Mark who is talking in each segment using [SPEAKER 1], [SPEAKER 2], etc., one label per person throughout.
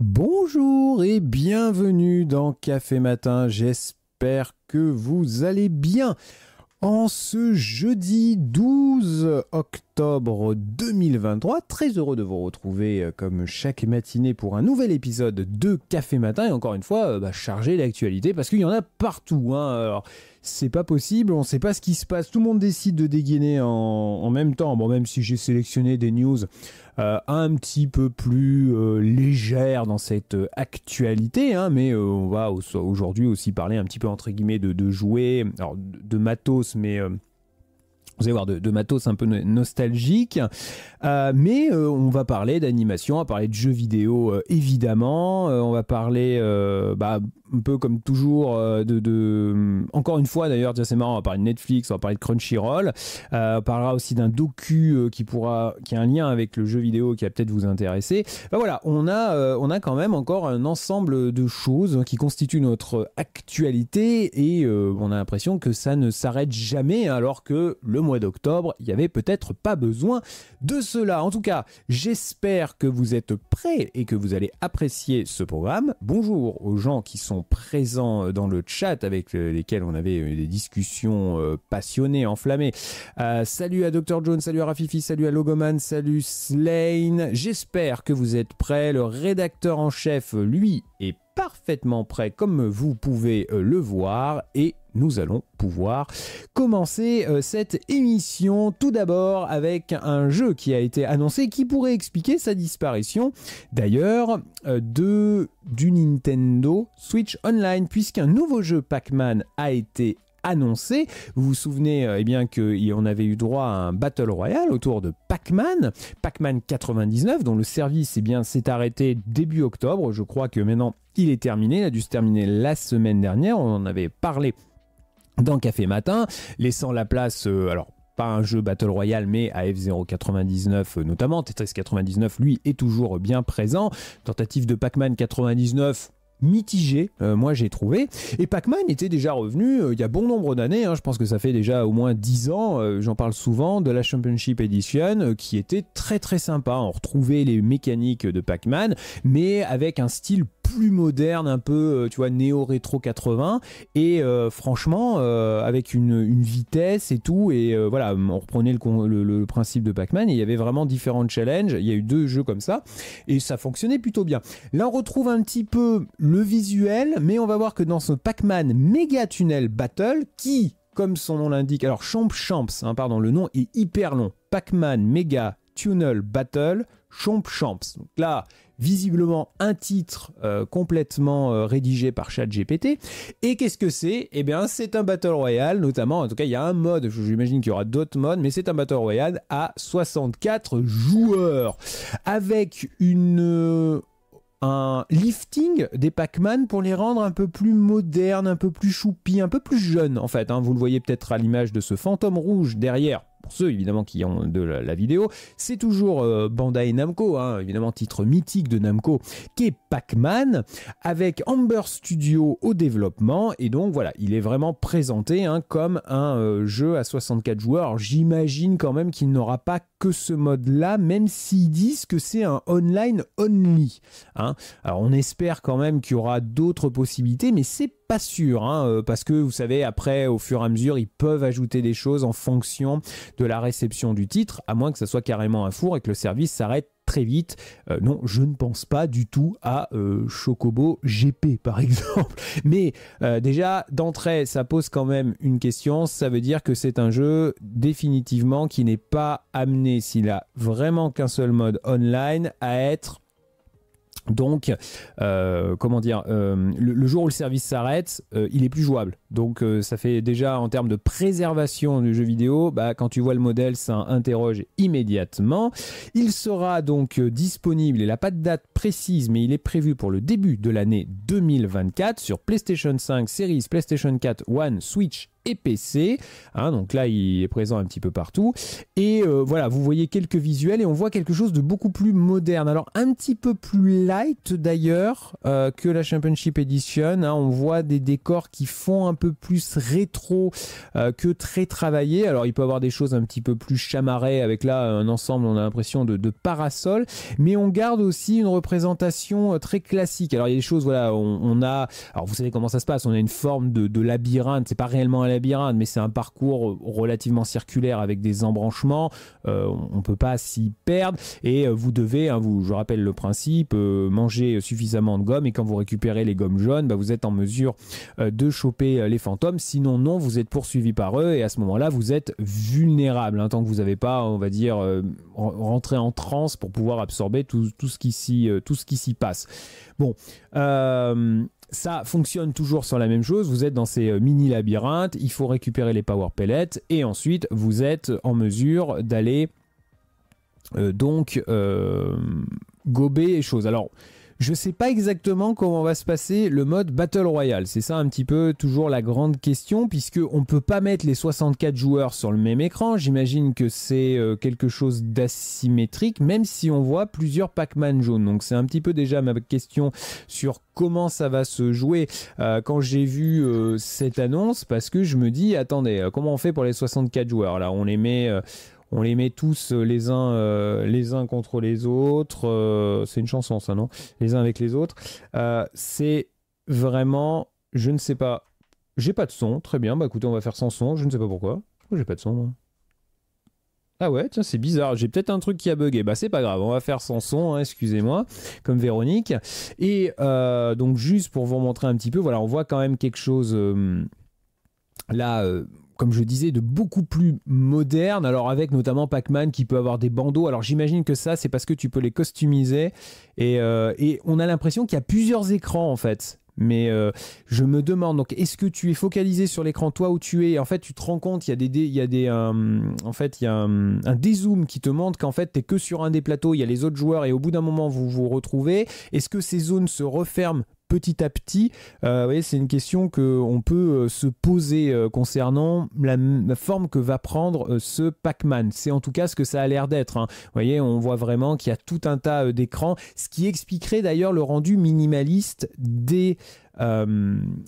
[SPEAKER 1] Bonjour et bienvenue dans Café Matin, j'espère que vous allez bien. En ce jeudi 12 octobre 2023, très heureux de vous retrouver euh, comme chaque matinée pour un nouvel épisode de Café Matin et encore une fois euh, bah, chargé parce qu'il y en a partout. Hein. Alors c'est pas possible, on sait pas ce qui se passe, tout le monde décide de dégainer en, en même temps. Bon même si j'ai sélectionné des news euh, un petit peu plus euh, légère dans cette euh, actualité, hein, mais on va aujourd'hui aussi parler un petit peu entre guillemets de, de jouets, alors de matos, mais vous allez voir, de, matos un peu nostalgique. Euh, mais euh, on va parler d'animation, on va parler de jeux vidéo euh, évidemment, on va parler bah, un peu comme toujours de, mm, Encore une fois d'ailleurs, c'est marrant, on va parler de Netflix, on va parler de Crunchyroll, on parlera aussi d'un docu qui pourra... qui a un lien avec le jeu vidéo qui va peut-être vous intéresser. Bah, voilà, on a, on a quand même encore un ensemble de choses hein, qui constituent notre actualité et on a l'impression que ça ne s'arrête jamais alors que le mois d'octobre, il n'y avait peut-être pas besoin de cela. En tout cas, j'espère que vous êtes prêts et que vous allez apprécier ce programme. Bonjour aux gens qui sont présents dans le chat avec euh, lesquels on avait euh, des discussions euh, passionnées, enflammées. salut à Dr Jones, salut à Rafifi, salut à Logoman, salut Slane. J'espère que vous êtes prêts. Le rédacteur en chef, lui, est parfaitement prêt comme vous pouvez le voir et nous allons pouvoir commencer euh, cette émission tout d'abord avec un jeu qui a été annoncé qui pourrait expliquer sa disparition d'ailleurs euh, de du Nintendo Switch Online puisqu'un nouveau jeu Pac-Man a été annoncé. Vous vous souvenez euh, eh bien qu'on avait eu droit à un battle Royale autour de Pac-Man, Pac-Man 99, dont le service eh bien s'est arrêté début octobre. Je crois que maintenant il est terminé, il a dû se terminer la semaine dernière. On en avait parlé dans Café Matin, laissant la place, euh, alors pas un jeu Battle Royale, mais à F099 euh, notamment, Tetris 99 lui est toujours bien présent, tentative de Pac-Man 99 mitigée, euh, moi j'ai trouvé. Et Pac-Man était déjà revenu il y a bon nombre d'années, hein, je pense que ça fait déjà au moins 10 ans, j'en parle souvent, de la Championship Edition, qui était très très sympa. On retrouvait les mécaniques de Pac-Man, mais avec un style plus moderne, un peu, euh, tu vois, néo-rétro 80. Et euh, franchement, euh, avec une, vitesse et tout, et voilà, on reprenait le, principe de Pac-Man, il y avait vraiment différents challenges. Il y a eu deux jeux comme ça, et ça fonctionnait plutôt bien. Là, on retrouve un petit peu le visuel, mais on va voir que dans ce Pac-Man Mega Tunnel Battle, qui, comme son nom l'indique, alors Champ Champs, hein, pardon, le nom est hyper long. Pac-Man Mega Tunnel Battle, Champ Champs. Donc là, visiblement un titre euh, complètement euh, rédigé par ChatGPT. Et qu'est-ce que c'est Eh bien, c'est un Battle Royale, notamment, en tout cas, il y a un mode, j'imagine qu'il y aura d'autres modes, mais c'est un Battle Royale à 64 joueurs, avec une... Euh, un lifting des Pac-Man pour les rendre un peu plus modernes, un peu plus choupi, un peu plus jeunes en fait. Hein. Vous le voyez peut-être à l'image de ce fantôme rouge derrière pour ceux évidemment qui ont de la, vidéo, c'est toujours euh, Bandai Namco, hein, évidemment titre mythique de Namco, qui est Pac-Man, avec Amber Studio au développement, et donc voilà, il est vraiment présenté hein, comme un euh, jeu à 64 joueurs. J'imagine quand même qu'il n'aura pas que ce mode-là, même s'ils disent que c'est un online only. Hein. Alors on espère quand même qu'il y aura d'autres possibilités, mais c'est pas sûr, hein, euh, parce que vous savez, après, au fur et à mesure, ils peuvent ajouter des choses en fonction de la réception du titre, à moins que ça soit carrément un four et que le service s'arrête très vite. Euh, non, je ne pense pas du tout à euh, Chocobo GP par exemple. Mais déjà, d'entrée, ça pose quand même une question. Ça veut dire que c'est un jeu définitivement qui n'est pas amené, s'il a vraiment qu'un seul mode online, à être donc, euh, comment dire, euh, le, jour où le service s'arrête, euh, il est plus jouable. Donc, ça fait déjà en termes de préservation du jeu vidéo, bah, quand tu vois le modèle, ça interroge immédiatement. Il sera donc disponible, il n'a pas de date précise, mais il est prévu pour le début de l'année 2024 sur PlayStation 5, Series, PlayStation 4, One, Switch et hein, PC. donc là, il est présent un petit peu partout. Et euh, voilà, vous voyez quelques visuels et on voit quelque chose de beaucoup plus moderne. Alors un petit peu plus light d'ailleurs euh, que la Championship Edition. Hein. on voit des décors qui font un peu plus rétro euh, que très travaillé. Alors il peut avoir des choses un petit peu plus chamarrées avec là un ensemble, on a l'impression de, de parasol, mais on garde aussi une représentation très classique. Alors il y a des choses, voilà, on, a, alors vous savez comment ça se passe, on a une forme de, de labyrinthe, c'est pas réellement un mais c'est un parcours euh, relativement circulaire avec des embranchements. Euh, on ne peut pas s'y perdre. Et euh, vous devez, hein, vous, je rappelle le principe, manger suffisamment de gomme. Et quand vous récupérez les gommes jaunes, bah, vous êtes en mesure de choper les fantômes. Sinon, non, vous êtes poursuivi par eux. Et à ce moment-là, vous êtes vulnérable. Hein, tant que vous n'avez pas, on va dire, rentré en transe pour pouvoir absorber tout, tout ce qui s'y passe. Bon ça fonctionne toujours sur la même chose. Vous êtes dans ces euh, mini labyrinthes, il faut récupérer les power pellets et ensuite vous êtes en mesure d'aller euh, donc euh, gober les choses. Alors je ne sais pas exactement comment va se passer le mode Battle Royale. C'est ça un petit peu toujours la grande question, puisqu'on ne peut pas mettre les 64 joueurs sur le même écran. J'imagine que c'est euh, quelque chose d'asymétrique, même si on voit plusieurs Pac-Man jaunes. Donc c'est un petit peu déjà ma question sur comment ça va se jouer euh, quand j'ai vu euh, cette annonce, parce que je me dis, attendez, comment on fait pour les 64 joueurs Là, on les met on les met tous euh, les uns, euh, les uns contre les autres. Euh, c'est une chanson, ça, non Les uns avec les autres. c'est vraiment, je ne sais pas. J'ai pas de son, très bien. Bah écoutez, on va faire sans son. Je ne sais pas pourquoi. Pourquoi j'ai pas de son, ah ouais, tiens, c'est bizarre, j'ai peut-être un truc qui a bugué. Bah c'est pas grave, on va faire sans son, hein, excusez-moi, comme Véronique. Et donc juste pour vous montrer un petit peu, voilà, on voit quand même quelque chose là comme je disais, de beaucoup plus moderne. Alors avec notamment Pac-Man qui peut avoir des bandeaux. Alors j'imagine que ça, c'est parce que tu peux les customiser. Et, euh, on a l'impression qu'il y a plusieurs écrans en fait. Mais euh, je me demande, donc est-ce que tu es focalisé sur l'écran toi où tu es En fait, tu te rends compte, il y a des, il y a des, euh, en fait, il y a un, un dézoom qui te montre qu'en fait, tu es que sur un des plateaux, il y a les autres joueurs et au bout d'un moment, vous vous retrouvez. Est-ce que ces zones se referment petit à petit euh, c'est une question qu'on peut euh, se poser euh, concernant la, forme que va prendre ce Pac-Man. C'est en tout cas ce que ça a l'air d'être. Hein. Vous voyez, on voit vraiment qu'il y a tout un tas d'écrans, ce qui expliquerait d'ailleurs le rendu minimaliste des euh,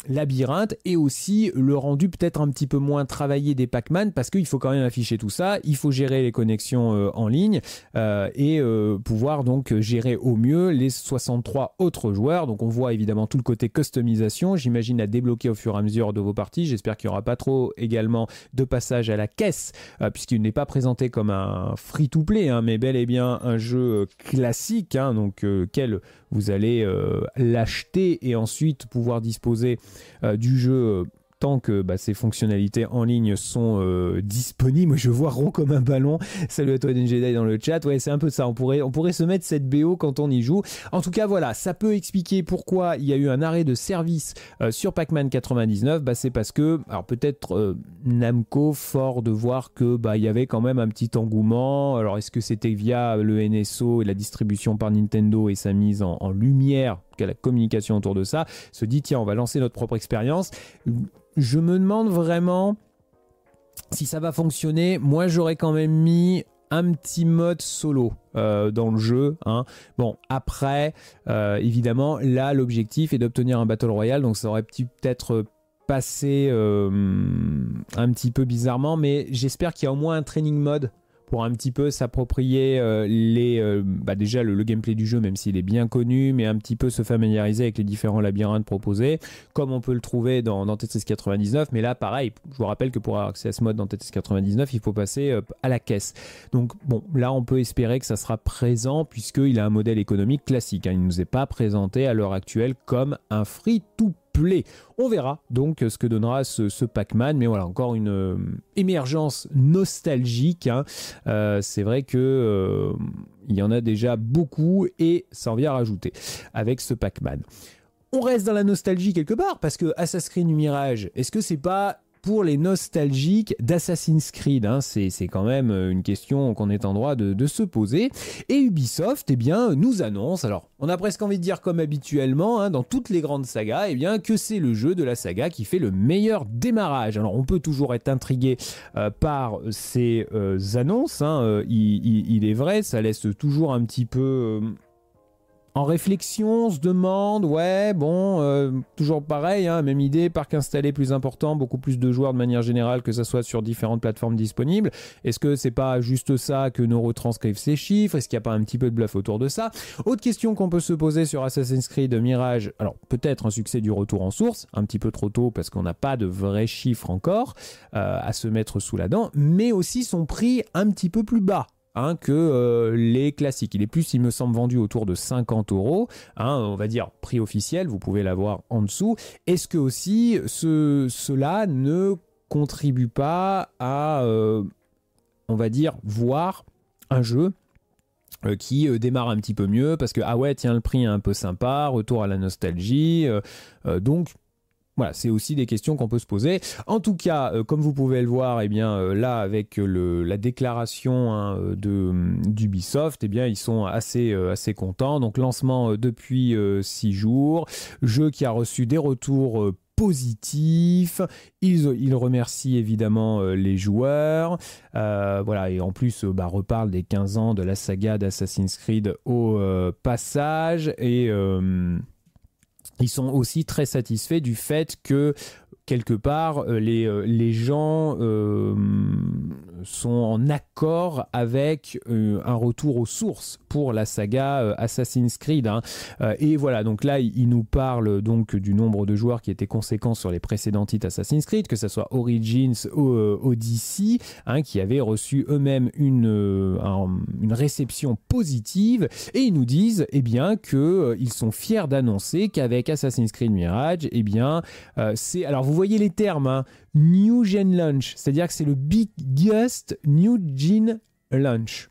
[SPEAKER 1] labyrinthe et aussi le rendu peut-être un petit peu moins travaillé des Pac-Man parce qu'il faut quand même afficher tout ça, il faut gérer les connexions euh, en ligne euh, et pouvoir donc gérer au mieux les 63 autres joueurs. Donc on voit évidemment tout le côté customisation, j'imagine à débloquer au fur et à mesure de vos parties. J'espère qu'il n'y aura pas trop également de passage à la caisse puisqu'il n'est pas présenté comme un free-to-play hein, mais bel et bien un jeu classique. Hein. donc quel vous allez euh, l'acheter et ensuite pouvoir disposer euh, du jeu euh, tant que bah, ces fonctionnalités en ligne sont euh, disponibles. Je vois rond comme un ballon. Salut à toi Den Jedi dans le chat. Ouais, c'est un peu ça. On pourrait, on pourrait se mettre cette BO quand on y joue. En tout cas, voilà, ça peut expliquer pourquoi il y a eu un arrêt de service euh, sur Pac-Man 99. Bah, c'est parce que, alors peut-être euh, Namco fort de voir que bah il y avait quand même un petit engouement. Alors est-ce que c'était via le NSO et la distribution par Nintendo et sa mise en lumière la communication autour de ça, se dit tiens, on va lancer notre propre expérience. Je me demande vraiment si ça va fonctionner. Moi, j'aurais quand même mis un petit mode solo euh, dans le jeu. Hein. Bon, après, euh, évidemment, là, l'objectif est d'obtenir un Battle Royale, donc ça aurait peut-être euh, passé un petit peu bizarrement, mais j'espère qu'il y a au moins un training mode pour un petit peu s'approprier euh, les euh, bah, déjà le, gameplay du jeu même s'il est bien connu mais un petit peu se familiariser avec les différents labyrinthes proposés comme on peut le trouver dans, dans Tetris 99 mais là pareil je vous rappelle que pour avoir accès à ce mode dans Tetris 99 il faut passer euh, à la caisse donc bon là on peut espérer que ça sera présent puisqu'il a un modèle économique classique hein. il ne nous est pas présenté à l'heure actuelle comme un free tout on verra donc ce que donnera ce, Pac-Man, mais voilà, encore une euh, émergence nostalgique. Hein. Euh, c'est vrai que euh, il y en a déjà beaucoup et ça en vient rajouter avec ce Pac-Man. On reste dans la nostalgie quelque part parce que Assassin's Creed Mirage, est-ce que c'est pas pour les nostalgiques d'Assassin's Creed. Hein. c'est, quand même euh, une question qu'on est en droit de, se poser. Et Ubisoft, eh bien, nous annonce, alors on a presque envie de dire comme habituellement, hein, dans toutes les grandes sagas, eh bien, que c'est le jeu de la saga qui fait le meilleur démarrage. Alors on peut toujours être intrigué euh, par ces euh, annonces, hein. il, est vrai, ça laisse toujours un petit peu en réflexion, on se demande, ouais, bon, euh, toujours pareil, hein, même idée, parc installé plus important, beaucoup plus de joueurs de manière générale, que ça soit sur différentes plateformes disponibles. Est-ce que c'est pas juste ça que nous retranscrivent ces chiffres Est-ce qu'il n'y a pas un petit peu de bluff autour de ça Autre question qu'on peut se poser sur Assassin's Creed Mirage, alors peut-être un succès du retour en source, un petit peu trop tôt parce qu'on n'a pas de vrais chiffres encore euh, à se mettre sous la dent, mais aussi son prix un petit peu plus bas. Hein, que euh, les classiques. Il est plus, il me semble, vendu autour de 50 euros, hein, on va dire prix officiel, vous pouvez l'avoir en dessous. Est-ce que aussi cela ne contribue pas à, euh, on va dire, voir un jeu euh, qui démarre un petit peu mieux parce que ah ouais tiens le prix est un peu sympa, retour à la nostalgie, donc voilà, c'est aussi des questions qu'on peut se poser. En tout cas, euh, comme vous pouvez le voir, eh bien euh, là avec euh, le, la déclaration hein, de hum, d'Ubisoft, eh bien ils sont assez assez contents. Donc lancement depuis six jours, jeu qui a reçu des retours positifs. Ils, remercient évidemment les joueurs. voilà, et en plus, bah, reparle des 15 ans de la saga d'Assassin's Creed au passage. Et ils sont aussi très satisfaits du fait que quelque part, euh, les, euh, les gens euh, sont en accord avec un retour aux sources pour la saga Assassin's Creed. Hein. et voilà, donc là, ils nous parlent donc du nombre de joueurs qui étaient conséquents sur les précédents titres Assassin's Creed, que ce soit Origins ou Odyssey, hein, qui avaient reçu eux-mêmes une, une réception positive. Et ils nous disent, eh bien, qu'ils ils sont fiers d'annoncer qu'avec Assassin's Creed Mirage, eh bien, c'est... Alors, vous voyez les termes, hein. New Gen Launch, c'est-à-dire que c'est le biggest New Gen Launch.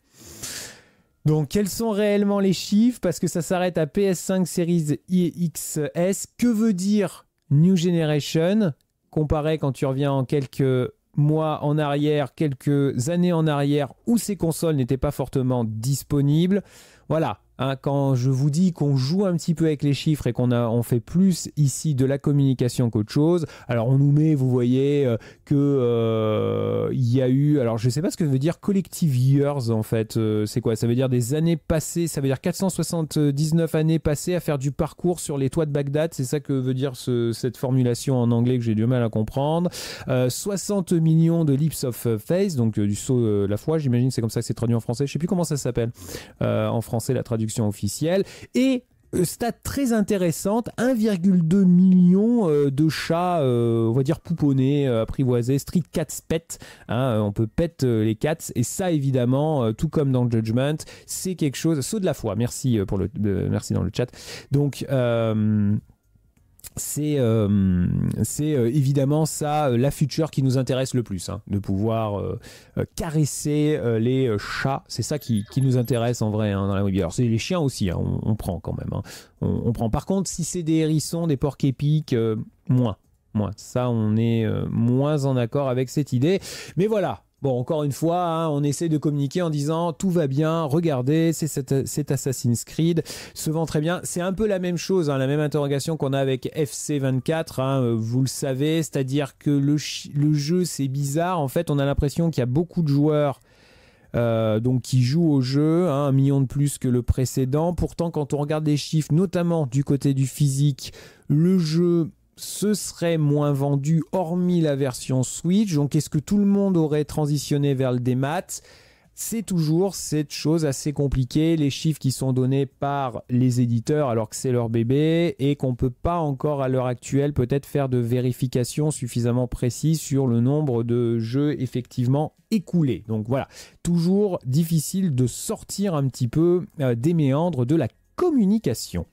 [SPEAKER 1] Donc, quels sont réellement les chiffres Parce que ça s'arrête à PS5 Series XS. Que veut dire New Generation Comparé quand tu reviens en quelques mois en arrière, quelques années en arrière, où ces consoles n'étaient pas fortement disponibles. Voilà, Hein, quand je vous dis qu'on joue un petit peu avec les chiffres et qu'on on fait plus ici de la communication qu'autre chose, alors on nous met, vous voyez, euh, que euh, il y a eu, alors je ne sais pas ce que veut dire collective years en fait, euh, c'est quoi Ça veut dire des années passées, ça veut dire 479 années passées à faire du parcours sur les toits de Bagdad, c'est ça que veut dire cette formulation en anglais que j'ai du mal à comprendre. 60 millions de lips of face. donc du saut de la foi, j'imagine c'est comme ça que c'est traduit en français, je sais plus comment ça s'appelle en français la traduction officielle. Et euh, stat très intéressante, 1,2 million euh, de chats, euh, on va dire pouponnés, apprivoisés, street cats pet. Hein, on peut pet les cats et ça évidemment, tout comme dans le Judgment, c'est quelque chose. Saut de la foi. Merci pour le merci dans le chat. Donc c'est euh, euh, évidemment ça euh, la future qui nous intéresse le plus hein, de pouvoir caresser les chats c'est ça qui, nous intéresse en vrai hein, dans la vie alors c'est les chiens aussi hein, on, prend quand même on, prend par contre si c'est des hérissons des porcs épiques moins moins ça on est moins en accord avec cette idée mais voilà Bon, encore une fois, hein, on essaie de communiquer en disant tout va bien, regardez, c'est cet, Assassin's Creed, se vend très bien. C'est un peu la même chose, hein, la même interrogation qu'on a avec FC24, hein, euh, vous le savez, c'est-à-dire que le, jeu, c'est bizarre. En fait, on a l'impression qu'il y a beaucoup de joueurs. Euh, donc qui jouent au jeu, un million de plus que le précédent. Pourtant, quand on regarde les chiffres, notamment du côté du physique, le jeu ce serait moins vendu hormis la version Switch. Donc est-ce que tout le monde aurait transitionné vers le Dmat? c'est toujours cette chose assez compliquée, les chiffres qui sont donnés par les éditeurs alors que c'est leur bébé et qu'on ne peut pas encore à l'heure actuelle peut-être faire de vérifications suffisamment précises sur le nombre de jeux effectivement écoulés. Donc voilà, toujours difficile de sortir un petit peu euh, des méandres de la communication.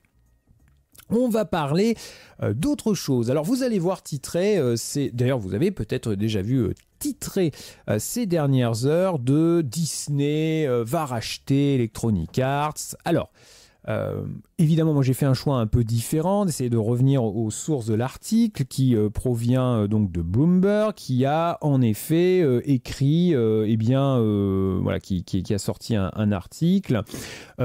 [SPEAKER 1] On va parler euh, d'autre chose. Alors vous allez voir titrer, euh, c'est d'ailleurs vous avez peut-être déjà vu euh, titré titrer ces dernières heures de Disney va racheter Electronic Arts. Alors euh, évidemment, moi j'ai fait un choix un peu différent, d'essayer de revenir aux sources de l'article qui euh, provient euh, donc de Bloomberg, qui a en effet écrit, et eh bien, voilà, qui, qui, a sorti un, article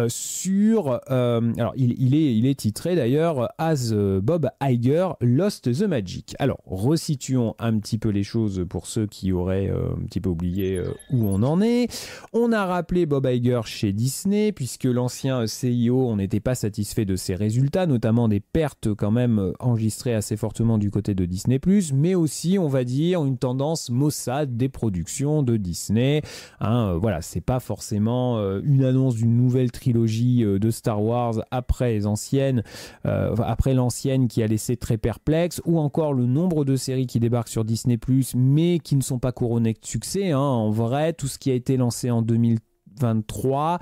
[SPEAKER 1] sur, alors il, est, il est titré d'ailleurs As Bob Iger Lost the Magic. Alors resituons un petit peu les choses pour ceux qui auraient un petit peu oublié où on en est. On a rappelé Bob Iger chez Disney puisque l'ancien CIO e on n'était pas satisfait de ces résultats, notamment des pertes quand même euh, enregistrées assez fortement du côté de Disney+, mais aussi, on va dire, une tendance maussade des productions de Disney. Voilà, hein, euh, voilà, c'est pas forcément euh, une annonce d'une nouvelle trilogie de Star Wars après après l'ancienne qui a laissé très perplexe, ou encore le nombre de séries qui débarquent sur Disney+, mais qui ne sont pas couronnées de succès. Hein. En vrai, tout ce qui a été lancé en 2023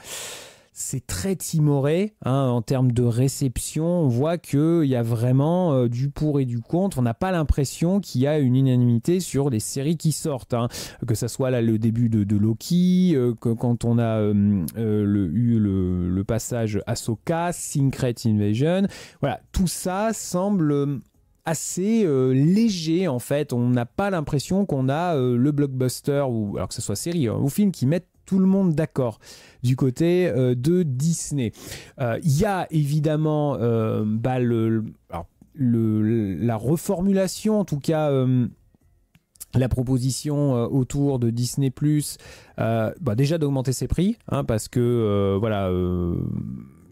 [SPEAKER 1] c'est très timoré hein, en termes de réception. On voit qu'il y a vraiment euh, du pour et du contre. On n'a pas l'impression qu'il y a une unanimité sur les séries qui sortent. Hein. Que ce soit là, le début de, Loki, euh, que, quand on a euh, eu le, passage à Sokka, Secret Invasion. Voilà, tout ça semble assez léger en fait. On n'a pas l'impression qu'on a le blockbuster ou alors que ce soit série hein, ou film qui mettent tout le monde d'accord du côté euh, de Disney. Il euh, y a évidemment euh, bah, le, le, la reformulation, en tout cas la proposition autour de Disney Plus, bah, déjà d'augmenter ses prix, hein, parce que voilà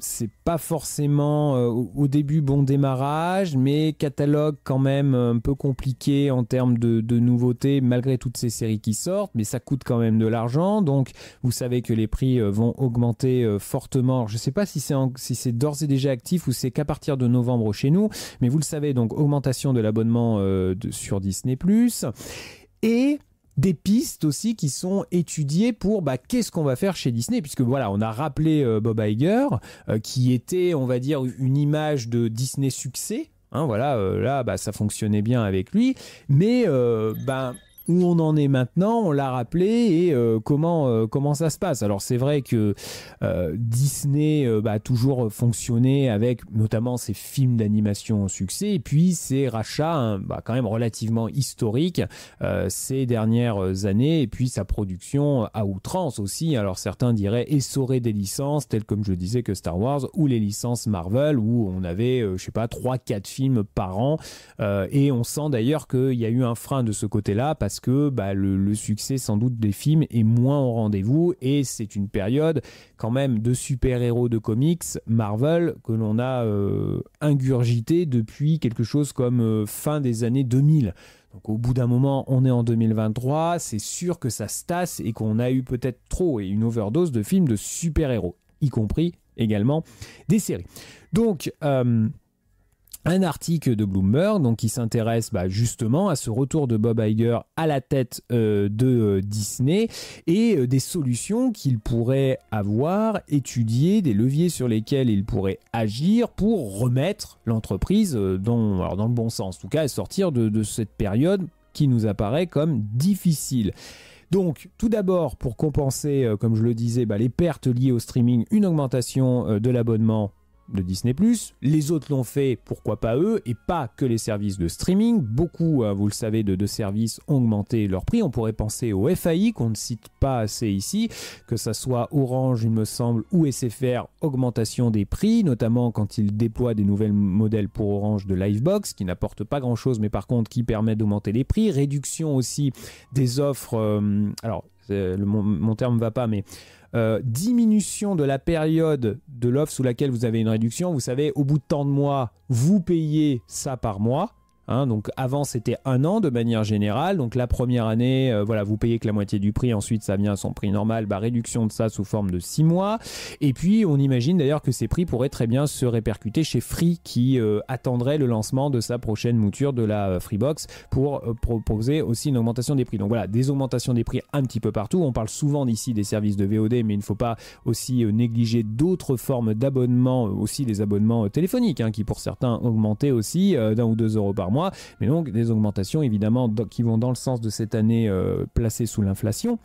[SPEAKER 1] c'est pas forcément euh, au début bon démarrage, mais catalogue quand même euh, un peu compliqué en termes de, nouveautés malgré toutes ces séries qui sortent, mais ça coûte quand même de l'argent, donc vous savez que les prix euh, vont augmenter fortement. Je ne sais pas si c'est si c'est d'ores et déjà actif ou c'est qu'à partir de novembre chez nous, mais vous le savez donc augmentation de l'abonnement sur Disney+. Et des pistes aussi qui sont étudiées pour bah, qu'est-ce qu'on va faire chez Disney, puisque voilà, on a rappelé euh, Bob Iger, euh, qui était, on va dire, une image de Disney succès. Hein, voilà, euh, là, bah, ça fonctionnait bien avec lui, mais ben où on en est maintenant, on l'a rappelé, et euh, comment, euh, comment ça se passe. Alors c'est vrai que euh, Disney bah, a toujours fonctionné avec notamment ses films d'animation au succès, et puis ses rachats hein, bah, quand même relativement historiques ces dernières années, et puis sa production à outrance aussi. Alors certains diraient essorer des licences, telles comme je disais que Star Wars, ou les licences Marvel, où on avait, je sais pas, 3-4 films par an, et on sent d'ailleurs qu'il y a eu un frein de ce côté-là, parce parce que bah, le, succès sans doute des films est moins au rendez-vous et c'est une période quand même de super-héros de comics Marvel que l'on a euh, ingurgité depuis quelque chose comme euh, fin des années 2000. Donc au bout d'un moment, on est en 2023, c'est sûr que ça se et qu'on a eu peut-être trop et une overdose de films de super-héros, y compris également des séries. Donc... Euh, un article de Bloomberg donc qui s'intéresse bah, justement à ce retour de Bob Iger à la tête euh, de euh, Disney et euh, des solutions qu'il pourrait avoir, étudier des leviers sur lesquels il pourrait agir pour remettre l'entreprise dans, le bon sens, en tout cas et sortir de, cette période qui nous apparaît comme difficile. Donc, tout d'abord, pour compenser, comme je le disais, bah, les pertes liées au streaming, une augmentation de l'abonnement de Disney+. Les autres l'ont fait, pourquoi pas eux, et pas que les services de streaming. Beaucoup, euh, vous le savez, de, services ont augmenté leur prix. On pourrait penser au FAI, qu'on ne cite pas assez ici, que ça soit Orange, il me semble, ou SFR, augmentation des prix, notamment quand ils déploient des nouvelles modèles pour Orange de Livebox, qui n'apporte pas grand-chose, mais par contre qui permet d'augmenter les prix. Réduction aussi des offres... Euh, alors, euh, mon, terme ne va pas, mais euh, diminution de la période de l'offre sous laquelle vous avez une réduction. Vous savez, au bout de tant de mois, vous payez ça par mois. Hein, donc avant c'était un an de manière générale. Donc la première année, euh, voilà, vous payez que la moitié du prix. Ensuite ça vient à son prix normal, bah, réduction de ça sous forme de six mois. Et puis on imagine d'ailleurs que ces prix pourraient très bien se répercuter chez Free qui euh, attendrait le lancement de sa prochaine mouture de la euh, Freebox pour proposer aussi une augmentation des prix. Donc voilà, des augmentations des prix un petit peu partout. On parle souvent ici des services de VOD, mais il ne faut pas aussi négliger d'autres formes d'abonnement, aussi des abonnements téléphoniques hein, qui pour certains augmentaient aussi d'un ou deux euros par mois mois, mais donc des augmentations évidemment qui vont dans le sens de cette année euh, placée sous l'inflation.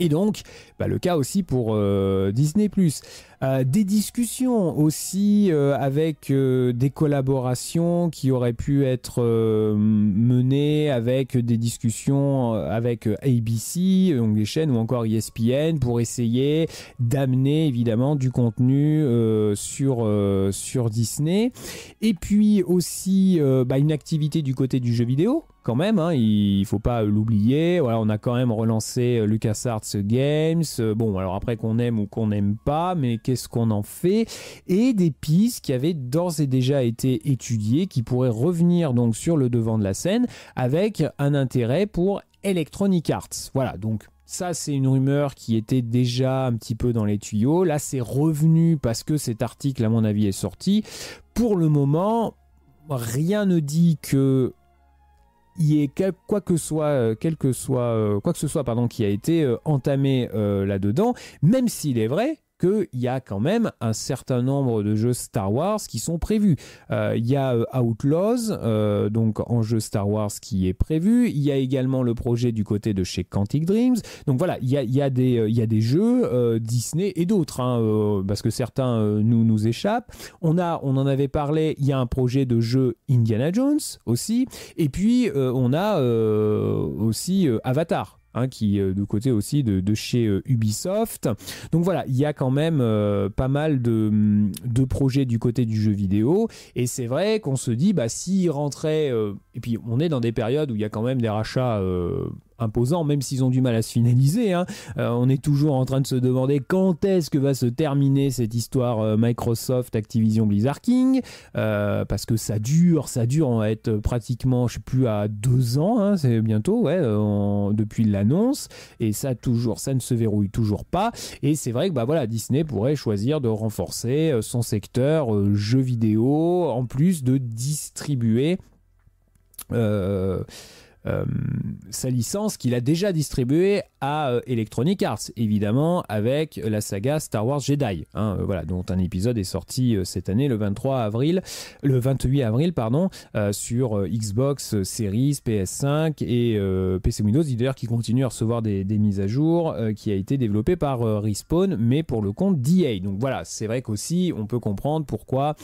[SPEAKER 1] Et donc, bah, le cas aussi pour euh, Disney ⁇ euh, des discussions aussi euh, avec des collaborations qui auraient pu être menées avec des discussions euh, avec ABC, donc les chaînes ou encore ESPN, pour essayer d'amener évidemment du contenu euh, sur, euh, sur Disney. Et puis aussi bah, une activité du côté du jeu vidéo, quand même, hein, il ne faut pas l'oublier. on a quand même relancé euh, LucasArts Games. Euh, bon, alors après qu'on aime ou qu'on n'aime pas, mais qu'est-ce qu'on en fait Et des pistes qui avaient d'ores et déjà été étudiées, qui pourraient revenir donc sur le devant de la scène avec un intérêt pour Electronic Arts. Voilà, donc ça, c'est une rumeur qui était déjà un petit peu dans les tuyaux. Là, c'est revenu parce que cet article, à mon avis, est sorti. Pour le moment, rien ne dit que il y ait quoi que soit, euh, quel que soit euh, quoi que ce soit pardon, qui a été euh, entamé là-dedans, même s'il est vrai il y a quand même un certain nombre de jeux Star Wars qui sont prévus. Euh, il y a euh, Outlaws, euh, donc en jeu Star Wars qui est prévu. Il y a également le projet du côté de chez Quantic Dreams. Donc voilà, il y a, des jeux Disney et d'autres, hein, parce que certains nous, nous échappent. On, a, on en avait parlé, il y a un projet de jeu Indiana Jones aussi. Et puis on a aussi Avatar Hein, qui est euh, de côté aussi de, chez euh, Ubisoft. Donc voilà, il y a quand même euh, pas mal de, projets du côté du jeu vidéo. Et c'est vrai qu'on se dit, bah, il rentrait, et puis on est dans des périodes où il y a quand même des rachats imposant, même s'ils ont du mal à se finaliser. Hein. Euh, on est toujours en train de se demander quand est-ce que va se terminer cette histoire euh, Microsoft Activision Blizzard King, euh, parce que ça dure, ça dure, on va être pratiquement, je sais plus, à deux ans, hein, c'est bientôt, ouais, depuis l'annonce, et ça toujours, ça ne se verrouille toujours pas. Et c'est vrai que bah voilà, Disney pourrait choisir de renforcer son secteur jeux vidéo, en plus de distribuer. Euh, euh, sa licence qu'il a déjà distribuée à euh, Electronic Arts, évidemment, avec la saga Star Wars Jedi, hein, euh, voilà, dont un épisode est sorti euh, cette année le 23 avril, le 28 avril, pardon, sur Xbox Series, PS5 et PC Windows, d'ailleurs qui continue à recevoir des, mises à jour, qui a été développé par Respawn, mais pour le compte d'EA. Donc voilà, c'est vrai qu'aussi on peut comprendre pourquoi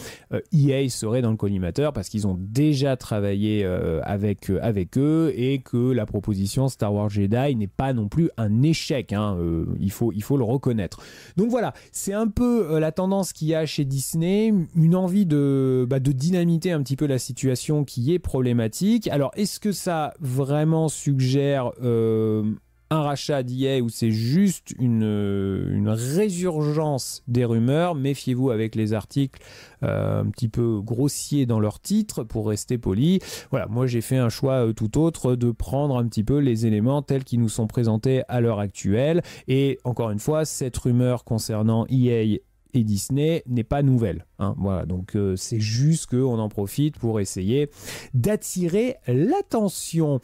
[SPEAKER 1] EA e serait dans le collimateur, parce qu'ils ont déjà travaillé avec, avec eux et que la proposition Star Wars Jedi n'est pas non plus un échec, hein, euh, il, faut, le reconnaître. Donc voilà, c'est un peu euh, la tendance qu'il y a chez Disney, une envie bah, de, dynamiter un petit peu la situation qui est problématique. Alors est-ce que ça vraiment suggère... Euh, un rachat d'IA ou c'est juste euh, une, résurgence des rumeurs. Méfiez-vous avec les articles euh, un petit peu grossiers dans leur titre pour rester poli. Voilà, moi j'ai fait un choix euh, tout autre de prendre un petit peu les éléments tels qu'ils nous sont présentés à l'heure actuelle. Et encore une fois, cette rumeur concernant EA et Disney n'est pas nouvelle. Hein. voilà, donc c'est juste qu'on en profite pour essayer d'attirer l'attention.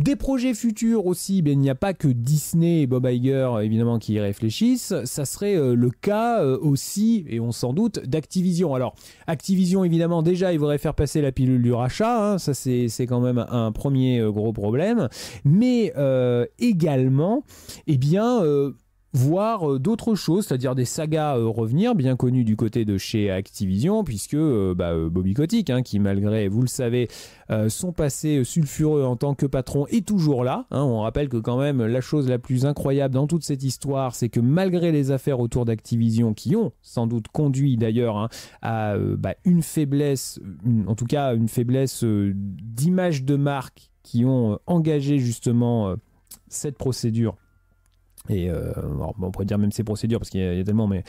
[SPEAKER 1] Des projets futurs aussi, il n'y a pas que Disney et Bob Iger évidemment qui y réfléchissent, ça serait euh, le cas euh, aussi, et on s'en doute, d'Activision. Alors Activision évidemment déjà il voudrait faire passer la pilule du rachat, hein. ça c'est quand même un premier euh, gros problème, mais également, eh bien voir euh, d'autres choses, c'est-à-dire des sagas euh, revenir, bien connues du côté de chez Activision, puisque euh, bah, Bobby Kotick, hein, qui malgré, vous le savez, son passé sulfureux en tant que patron est toujours là. Hein. On rappelle que quand même la chose la plus incroyable dans toute cette histoire, c'est que malgré les affaires autour d'Activision, qui ont sans doute conduit d'ailleurs hein, à bah, une faiblesse, en tout cas une faiblesse d'image de marque, qui ont engagé justement cette procédure et euh, on pourrait dire même ses procédures parce qu'il y, a tellement, mais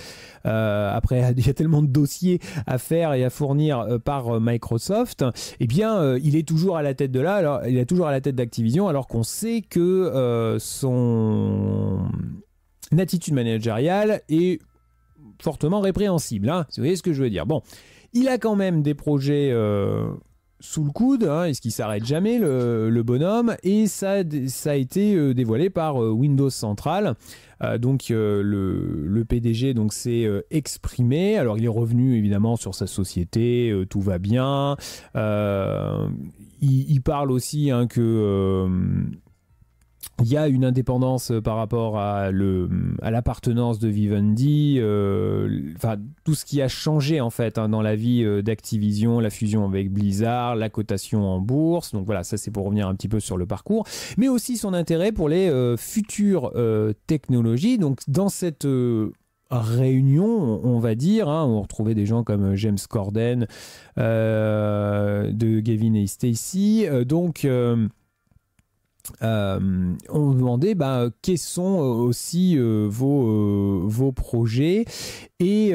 [SPEAKER 1] euh, après il y a tellement de dossiers à faire et à fournir euh, par Microsoft. Eh bien, il est toujours à la tête de là. Alors, il est toujours à la tête d'Activision, alors qu'on sait que son attitude managériale est fortement répréhensible. Hein. vous voyez ce que je veux dire. Bon, il a quand même des projets sous le coude, est-ce hein, qu'il s'arrête jamais le, bonhomme Et ça, ça a été euh, dévoilé par euh, Windows Central. Euh, donc le, PDG donc s'est exprimé. Alors il est revenu évidemment sur sa société, tout va bien. Il, parle aussi hein, que il y a une indépendance euh, par rapport à le l'appartenance de Vivendi, euh, enfin tout ce qui a changé en fait hein, dans la vie euh, d'Activision, la fusion avec Blizzard, la cotation en bourse. Donc voilà, ça c'est pour revenir un petit peu sur le parcours, mais aussi son intérêt pour les futures technologies. Donc dans cette réunion, on va dire. Hein, on retrouvait des gens comme James Corden, de Gavin et Stacy. donc euh, on demandait ben euh, quels sont euh, aussi vos, projets et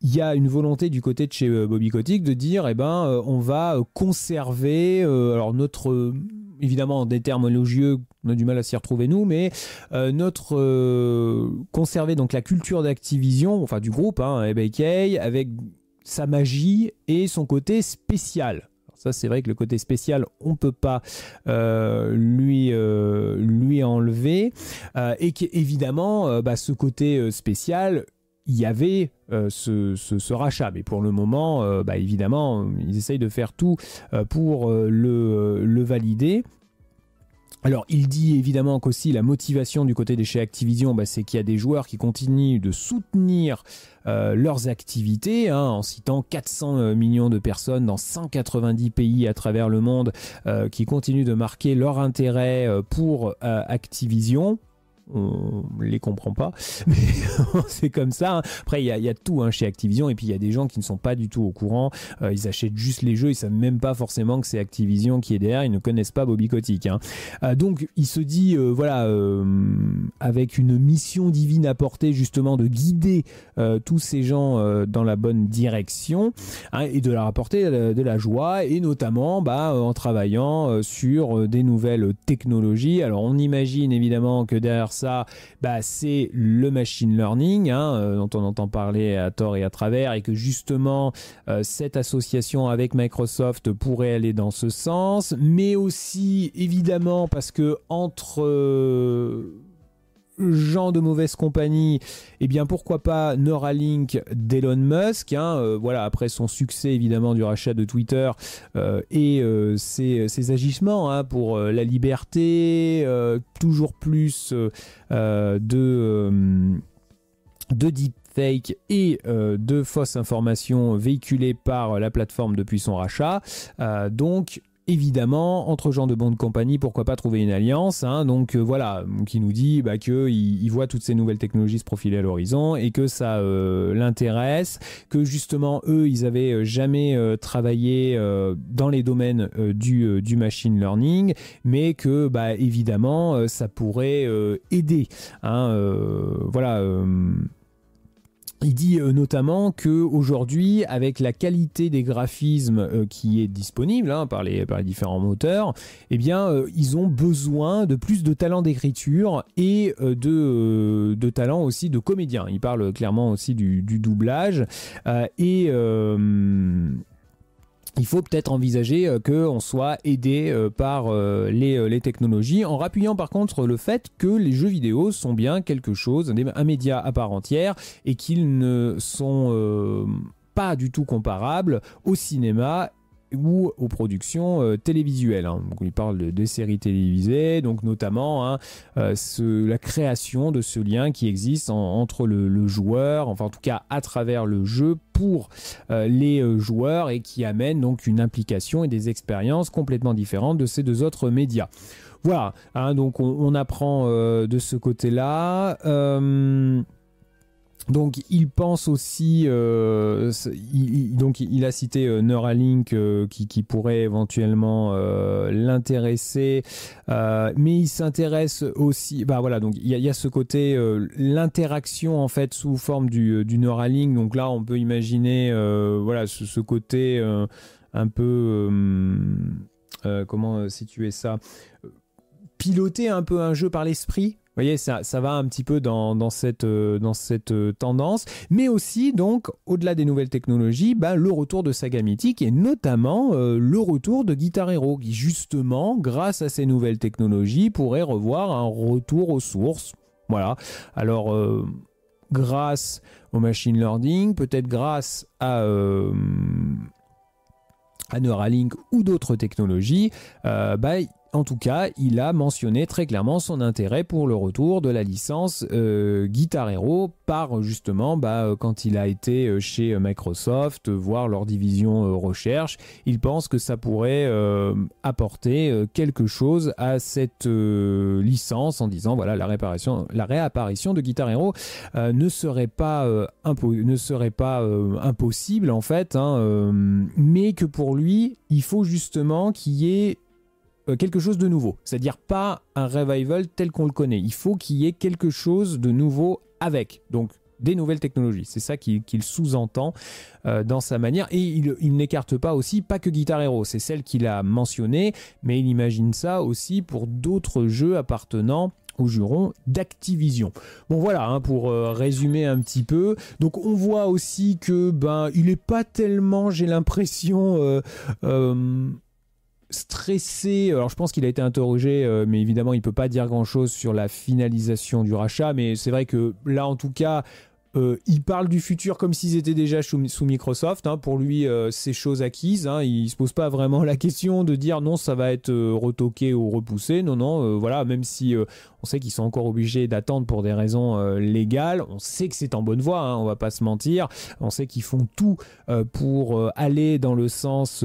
[SPEAKER 1] il y a une volonté du côté de chez Bobby Kotick de dire eh ben on va conserver alors notre évidemment des termes élogieux on a du mal à s'y retrouver nous mais notre conserver donc la culture d'Activision enfin du groupe hein, avec sa magie et son côté spécial ça, c'est vrai que le côté spécial, on peut pas euh, lui, euh, lui enlever. Euh, et qu'évidemment, bah, ce côté spécial, il y avait ce, rachat. Mais pour le moment, bah, évidemment, ils essayent de faire tout pour le, valider. Alors, il dit évidemment qu'aussi la motivation du côté des chez Activision, bah, c'est qu'il y a des joueurs qui continuent de soutenir euh, leurs activités, hein, en citant 400 euh, millions de personnes dans 190 pays à travers le monde euh, qui continuent de marquer leur intérêt pour Activision on les comprend pas, mais c'est comme ça. Hein. Après, il y a, y a, tout hein, chez Activision, et puis il y a des gens qui ne sont pas du tout au courant. Euh, ils achètent juste les jeux, ils savent même pas forcément que c'est Activision qui est derrière. Ils ne connaissent pas Bobby Kotick. Hein. Euh, donc, il se dit, euh, voilà, avec une mission divine apportée justement de guider tous ces gens dans la bonne direction hein, et de leur apporter de la joie, et notamment bah, en travaillant sur des nouvelles technologies. Alors, on imagine évidemment que derrière ça bah, C'est le machine learning, hein, euh, dont on entend parler à tort et à travers, et que justement, euh, cette association avec Microsoft pourrait aller dans ce sens, mais aussi, évidemment, parce que entre... Euh, gens de mauvaise compagnie, et eh bien pourquoi pas Neuralink d'Elon Musk, hein, euh, voilà, après son succès évidemment du rachat de Twitter euh, et euh, ses, agissements hein, pour la liberté, toujours plus de, de et de fausses informations véhiculées par la plateforme depuis son rachat. donc évidemment, entre gens de bonne compagnie, pourquoi pas trouver une alliance hein. Donc euh, voilà, qui nous dit bah, il voit toutes ces nouvelles technologies se profiler à l'horizon et que ça euh, l'intéresse, que justement, eux, ils avaient euh, jamais travaillé dans les domaines du, machine learning, mais que bah, évidemment, ça pourrait aider. Hein, voilà. Il dit euh, notamment que aujourd'hui, avec la qualité des graphismes euh, qui est disponible hein, par, les, différents moteurs, eh bien, euh, ils ont besoin de plus de talents d'écriture et de, talent aussi de comédiens. Il parle clairement aussi du, du doublage et il faut peut-être envisager euh, qu'on soit aidé euh, par euh, les, technologies, en rappuyant par contre le fait que les jeux vidéo sont bien quelque chose, un média à part entière, et qu'ils ne sont... pas du tout comparables au cinéma ou aux productions euh, télévisuelles. Hein. Donc, il parle de, des séries télévisées, donc notamment hein, euh, la création de ce lien qui existe entre le, joueur, enfin en tout cas à travers le jeu pour euh, les joueurs et qui amène donc une implication et des expériences complètement différentes de ces deux autres médias. Voilà, hein, donc on apprend de ce côté-là. Donc il pense aussi, euh, il, donc il a cité euh, Neuralink euh, qui, pourrait éventuellement l'intéresser, mais il s'intéresse aussi, bah voilà, donc il y a, ce côté l'interaction en fait sous forme du, Neuralink. Donc là on peut imaginer, voilà, ce côté un peu comment situer ça, piloter un peu un jeu par l'esprit voyez, ça, va un petit peu dans, cette, dans cette euh, euh, tendance. Mais aussi, donc, au-delà des nouvelles technologies, bah, le retour de saga mythique et notamment euh, le retour de Guitar Hero, qui justement, grâce à ces nouvelles technologies, pourrait revoir un retour aux sources. Voilà. Alors, grâce au machine learning, peut-être grâce à, à Neuralink ou d'autres technologies, bah, en tout cas, il a mentionné très clairement son intérêt pour le retour de la licence euh, Guitar Hero par justement bah, euh, quand il a été euh, chez Microsoft voir leur division recherche. Il pense que ça pourrait apporter quelque chose à cette licence en disant voilà la réparation, la réapparition de Guitar Hero ne serait pas impossible en fait, hein, mais que pour lui il faut justement qu'il y ait euh, quelque chose de nouveau. C'est-à-dire pas un revival tel qu'on le connaît. Il faut qu'il y ait quelque chose de nouveau avec. Donc des nouvelles technologies. C'est ça qu'il sous-entend euh, dans sa manière. Et il, n'écarte pas aussi, pas que Guitar Hero, c'est celle qu'il a mentionnée, mais il imagine ça aussi pour d'autres jeux appartenant au juron d'Activision. Bon voilà, hein, pour euh, résumer un petit peu. Donc on voit aussi que ben il est pas tellement, j'ai l'impression, euh, stressé. Alors je pense qu'il a été interrogé, euh, mais évidemment il peut pas dire grand-chose sur la finalisation du rachat. Mais c'est vrai que là, en tout cas, euh, il parle du futur comme s'ils étaient déjà sous, Microsoft. Hein. Pour lui, euh, c'est chose acquise. Hein. Il se pose pas vraiment la question de dire non, ça va être retoqué ou repoussé. Non, non, voilà, même si on sait qu'ils sont encore obligés d'attendre pour des raisons légales, on sait que c'est en bonne voie, hein, on va pas se mentir. On sait qu'ils font tout pour aller dans le sens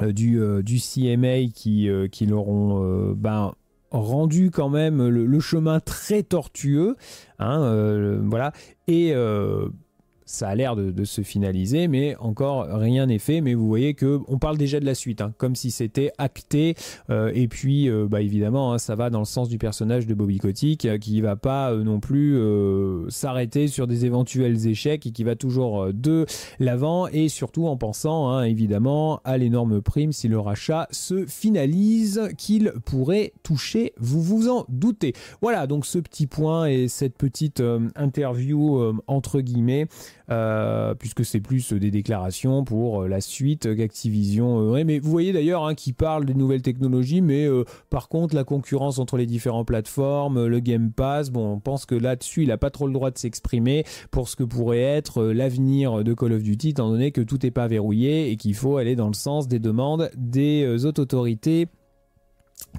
[SPEAKER 1] euh, du, euh, du CMA qui, euh, qui ont ben, rendu quand même le, chemin très tortueux. Hein, voilà. Et ça a l'air de, se finaliser, mais encore rien n'est fait. Mais vous voyez que on parle déjà de la suite, hein, comme si c'était acté. Euh, et puis, euh, bah, évidemment, hein, ça va dans le sens du personnage de Bobby Kotick, qui euh, qui va pas non plus s'arrêter sur des éventuels échecs et qui va toujours de l'avant et surtout en pensant hein, évidemment à l'énorme prime si le rachat se finalise qu'il pourrait toucher. Vous vous en doutez. Voilà donc ce petit point et cette petite interview entre guillemets. Euh, puisque c'est plus euh, des déclarations pour euh, la suite qu'Activision. mais vous voyez d'ailleurs hein, qu'il qui parle des nouvelles technologies, mais par contre la concurrence entre les différentes plateformes, le Game Pass, bon, on pense que là-dessus il n'a pas trop le droit de s'exprimer pour ce que pourrait être l'avenir de Call of Duty, étant donné que tout n'est pas verrouillé et qu'il faut aller dans le sens des demandes des autres autorités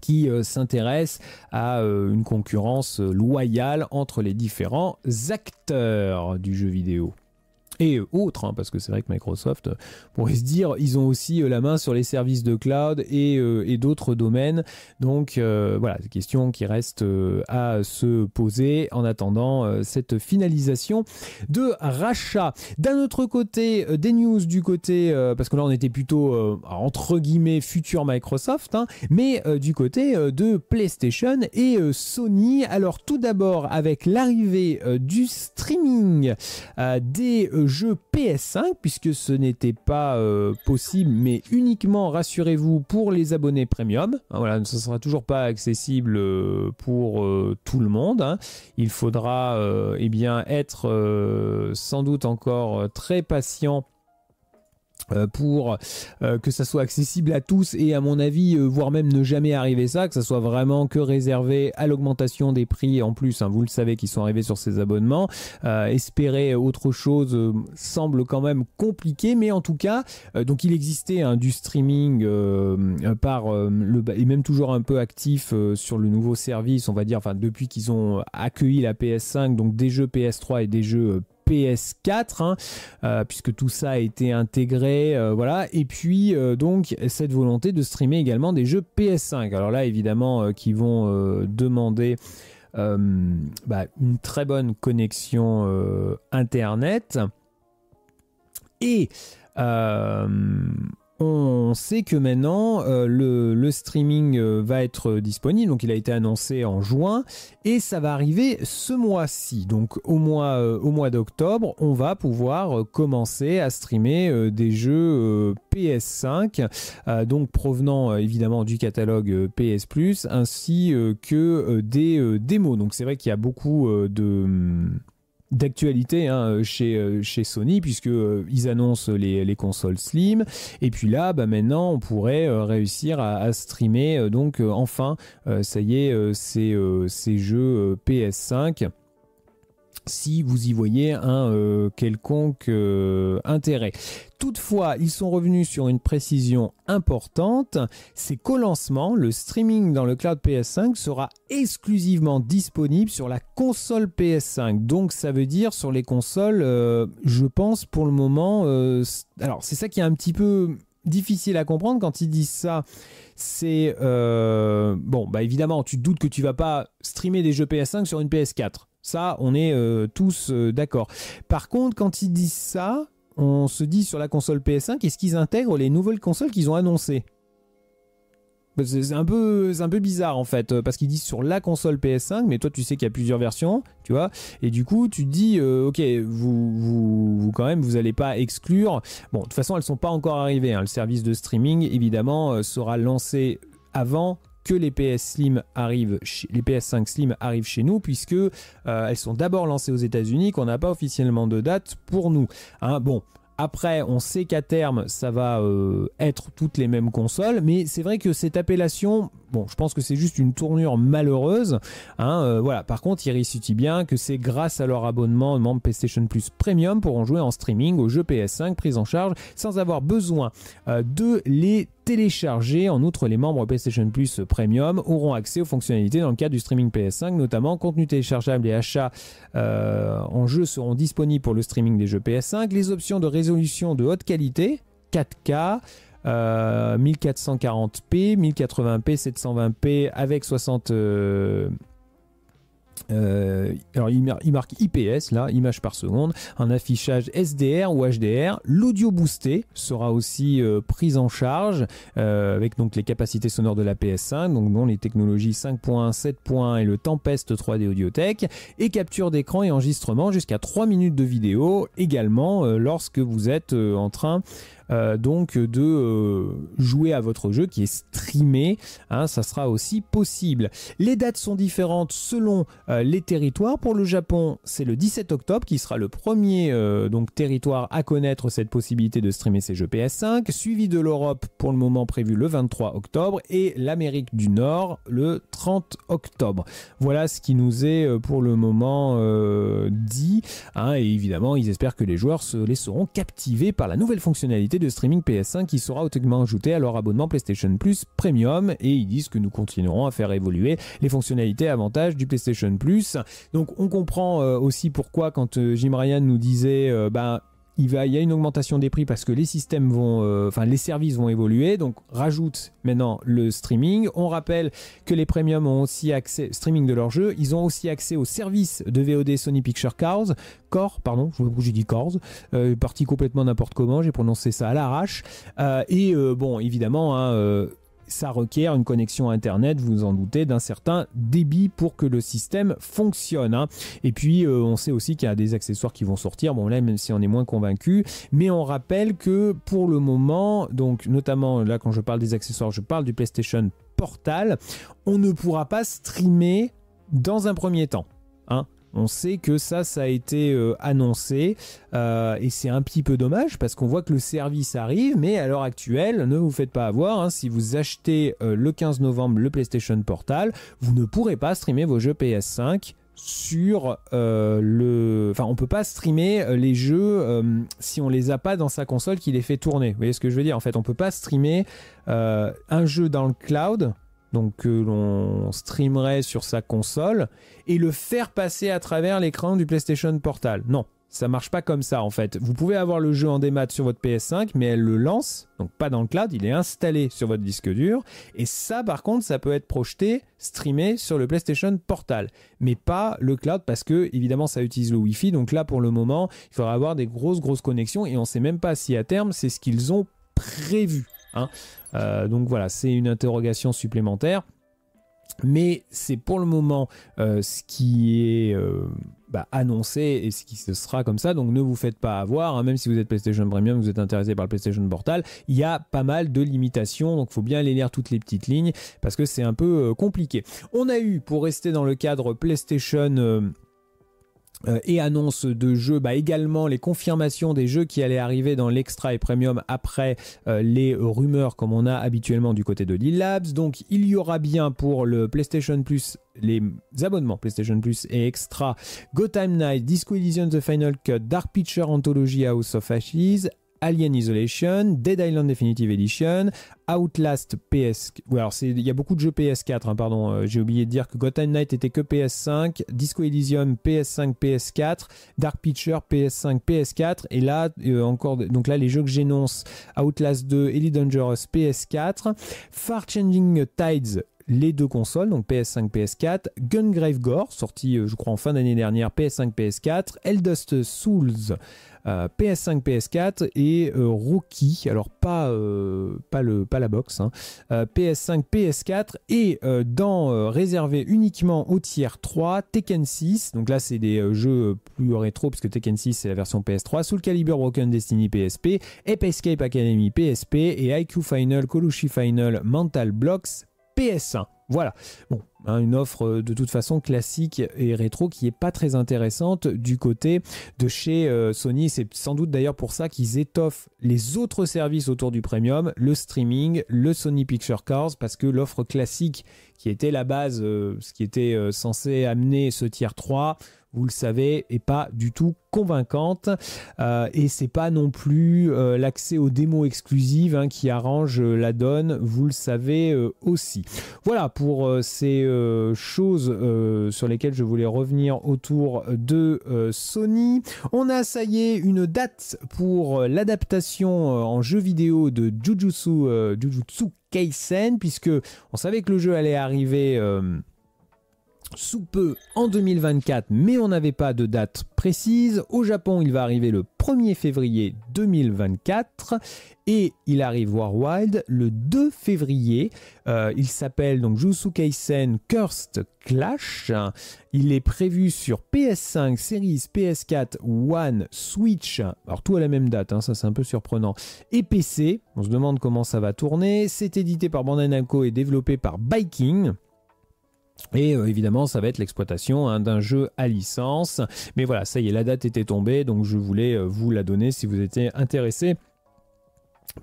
[SPEAKER 1] qui s'intéressent à une concurrence loyale entre les différents acteurs du jeu vidéo et euh, autres, hein, parce que c'est vrai que Microsoft euh, pourrait se dire, ils ont aussi euh, la main sur les services de cloud et, d'autres domaines. Donc voilà, des questions qui restent à se poser en attendant cette finalisation de rachat. D'un autre côté, des news du côté, parce que là on était plutôt entre guillemets futur Microsoft, hein, mais du côté de PlayStation et Sony. Alors tout d'abord avec l'arrivée du streaming des jeu PS5, puisque ce n'était pas euh, possible, mais uniquement, rassurez-vous, pour les abonnés premium. Hein, voilà, ce sera toujours pas accessible euh, pour euh, tout le monde. Hein. Il faudra eh bien, être sans doute encore très patient euh, pour euh, que ça soit accessible à tous et à mon avis euh, voire même ne jamais arriver ça que ça soit vraiment que réservé à l'augmentation des prix en plus hein, vous le savez qui sont arrivés sur ces abonnements espérer autre chose semble quand même compliqué mais en tout cas donc il existait hein, du streaming par le et même toujours un peu actif sur le nouveau service on va dire enfin depuis qu'ils ont accueilli la PS5 donc des jeux PS3 et des jeux PS4, hein, euh, puisque tout ça a été intégré, euh, voilà. Et puis euh, donc cette volonté de streamer également des jeux PS5. Alors là, évidemment, qui vont demander bah, une très bonne connexion internet et on sait que maintenant euh, le, streaming euh, va être euh, disponible, donc il a été annoncé en juin et ça va arriver ce mois-ci. Donc au mois, au mois d'octobre, on va pouvoir commencer à streamer des jeux PS5, donc provenant évidemment du catalogue PS Plus, ainsi que des démos. Donc c'est vrai qu'il y a beaucoup de hum, d'actualité hein, euh, chez, euh, chez Sony, puisque euh, ils annoncent les, consoles Slim. Et puis là, bah, maintenant, on pourrait réussir à, streamer, donc enfin, ça y est, ces jeux PS5 si vous y voyez un euh, quelconque euh, intérêt. Toutefois, ils sont revenus sur une précision importante, c'est qu'au lancement, le streaming dans le cloud PS5 sera exclusivement disponible sur la console PS5. Donc ça veut dire sur les consoles, euh, je pense pour le moment, alors c'est ça qui est un petit peu difficile à comprendre quand ils disent ça. C'est bon, bah évidemment, tu doutes que tu vas pas streamer des jeux PS5 sur une PS4. Ça, on est euh, tous euh, d'accord. Par contre, quand ils disent ça, on se dit sur la console PS5, est-ce qu'ils intègrent les nouvelles consoles qu'ils ont annoncées c'est un peu, un peu bizarre en fait, parce qu'ils disent sur la console PS5, mais toi tu sais qu'il y a plusieurs versions, tu vois, et du coup tu te dis, euh, ok, vous, vous, quand même, vous n'allez pas exclure. Bon, de toute façon, elles sont pas encore arrivées. Hein. Le service de streaming, évidemment, sera lancé avant que les PS Slim arrivent, les PS5 Slim arrivent chez nous, puisque euh, elles sont d'abord lancées aux États-Unis, qu'on n'a pas officiellement de date pour nous. Hein. bon. Après, on sait qu'à terme, ça va euh, être toutes les mêmes consoles, mais c'est vrai que cette appellation, bon, je pense que c'est juste une tournure malheureuse. Hein, euh, voilà. Par contre, ils dit bien que c'est grâce à leur abonnement membre PlayStation Plus Premium pourront jouer en streaming aux jeux PS5 pris en charge sans avoir besoin de les télécharger. En outre, les membres PlayStation Plus Premium auront accès aux fonctionnalités dans le cadre du streaming PS5, notamment contenu téléchargeable et achats euh, en jeu seront disponibles pour le streaming des jeux PS5, les options de résolution de haute qualité, 4K, 1440p, 1080p, 720p avec 60... Euh, alors il, marque IPS, là, image par seconde, un affichage SDR ou HDR. L'audio boosté sera aussi euh, pris en charge euh, avec donc les capacités sonores de la PS5, donc dont les technologies 5.1, 7.1 et le Tempest 3D Audiotech, et capture d'écran et enregistrement jusqu'à 3 minutes de vidéo également lorsque vous êtes en train euh, donc de euh, jouer à votre jeu qui est streamé, hein, ça sera aussi possible. Les dates sont différentes selon euh, les territoires. Pour le Japon, c'est le 17 octobre qui sera le premier donc territoire à connaître cette possibilité de streamer ses jeux PS5, suivi de l'Europe pour le moment prévu le 23 octobre et l'Amérique du Nord le 30 octobre. Voilà ce qui nous est pour le moment dit. Hein, et évidemment, ils espèrent que les joueurs se laisseront captiver captivés par la nouvelle fonctionnalité de streaming PS5 qui sera automatiquement ajouté à leur abonnement PlayStation Plus Premium et ils disent que nous continuerons à faire évoluer les fonctionnalités avantage avantages du PlayStation Plus. Donc on comprend euh, aussi pourquoi quand euh, Jim Ryan nous disait bah il, y a une augmentation des prix parce que les systèmes vont, euh, enfin les services vont évoluer. Donc rajoute maintenant le streaming. On rappelle que les premiums ont aussi accès streaming de leurs jeux. Ils ont aussi accès aux services de VOD Sony Picture Cars, Core, pardon, je j'ai dit Cars, euh, parti complètement n'importe comment. J'ai prononcé ça à l'arrache. Euh, et euh, bon, évidemment. Hein, ça requiert une connexion Internet, vous vous en doutez, d'un certain débit pour que le système fonctionne. Hein. Et puis, euh, on sait aussi qu'il y a des accessoires qui vont sortir, bon là, même si on est moins convaincu, mais on rappelle que pour le moment, donc notamment là, quand je parle des accessoires, je parle du PlayStation Portal, on ne pourra pas streamer dans un premier temps. Hein, on sait que ça, ça a été euh, annoncé euh, et c'est un petit peu dommage parce qu'on voit que le service arrive, mais à l'heure actuelle, ne vous faites pas avoir. Hein. si vous achetez euh, le 15 novembre le PlayStation Portal, vous ne pourrez pas streamer vos jeux PS5 sur le... Enfin, on peut pas streamer les jeux si on les a pas dans sa console qui les fait tourner. Vous voyez ce que je veux dire En fait, on peut pas streamer un jeu dans le cloud donc que l'on streamerait sur sa console, et le faire passer à travers l'écran du PlayStation Portal. Non, ça marche pas comme ça en fait. Vous pouvez avoir le jeu en démat sur votre PS5, mais elle le lance, donc pas dans le cloud, il est installé sur votre disque dur, et ça par contre, ça peut être projeté, streamé sur le PlayStation Portal, mais pas le cloud parce que évidemment ça utilise le Wi-Fi, donc là pour le moment, il faudra avoir des grosses grosses connexions, et on ne sait même pas si à terme c'est ce qu'ils ont prévu. Hein. Euh, donc voilà, c'est une interrogation supplémentaire. Mais c'est pour le moment euh, ce qui est euh, bah, annoncé et ce qui se sera comme ça. Donc ne vous faites pas avoir, hein. même si vous êtes PlayStation Premium, vous êtes intéressé par le PlayStation Portal. Il y a pas mal de limitations, donc il faut bien aller lire toutes les petites lignes parce que c'est un peu compliqué. On a eu, pour rester dans le cadre PlayStation euh, et annonce de jeux, bah également les confirmations des jeux qui allaient arriver dans l'extra et premium après euh, les rumeurs comme on a habituellement du côté de Lil Labs. Donc il y aura bien pour le PlayStation Plus les abonnements PlayStation Plus et extra Go Time Night, Disco Edition, The Final Cut, Dark Picture Anthology House of Ashes, Alien Isolation, Dead Island Definitive Edition, Outlast PS. alors il y a beaucoup de jeux PS4, hein, pardon. Euh, j'ai oublié de dire que Gotham Knight était que PS5, Disco Elysium PS5, PS4, Dark Pitcher PS5, PS4. Et là euh, encore, donc là les jeux que j'énonce, Outlast 2, Elite Dangerous PS4, Far Changing Tides les deux consoles, donc PS5, PS4, Gungrave Gore, sorti je crois en fin d'année dernière, PS5, PS4, Eldust Souls, PS5, PS4 et Rookie, alors pas, pas, le, pas la box, PS5, PS4 et dans réservé uniquement au tiers 3, Tekken 6, donc là c'est des jeux plus rétro puisque Tekken 6 c'est la version PS3, Soul Calibur Broken Destiny PSP, Ape Escape Academy PSP et IQ Final, Colushi Final, Mental Blocks PS1. Voilà. Bon, hein, une offre euh, de toute façon classique et rétro qui est pas très intéressante du côté de chez euh, Sony. C'est sans doute d'ailleurs pour ça qu'ils étoffent les autres services autour du premium, le streaming, le Sony Picture Cars, parce que l'offre classique qui était la base, euh, ce qui était censé amener ce tiers 3, vous le savez, est pas du tout convaincante. Euh, et c'est pas non plus euh, l'accès aux démos exclusives hein, qui arrange euh, la donne, vous le savez euh, aussi. Voilà pour ces choses sur lesquelles je voulais revenir autour de Sony. On a ça y est une date pour l'adaptation en jeu vidéo de Jujutsu, Jujutsu Kaisen, puisque on savait que le jeu allait arriver sous peu en 2024, mais on n'avait pas de date précise. Au Japon, il va arriver le 1er février 2024 et il arrive War Wild le 2 février. Euh, il s'appelle donc Jusukeisen Sen Clash. Il est prévu sur PS5, Series, PS4, One, Switch. Alors tout à la même date, hein, ça c'est un peu surprenant. Et PC. On se demande comment ça va tourner. C'est édité par Bandai Namco et développé par Biking. Et euh, évidemment, ça va être l'exploitation hein, d'un jeu à licence. Mais voilà, ça y est, la date était tombée, donc je voulais euh, vous la donner si vous étiez intéressé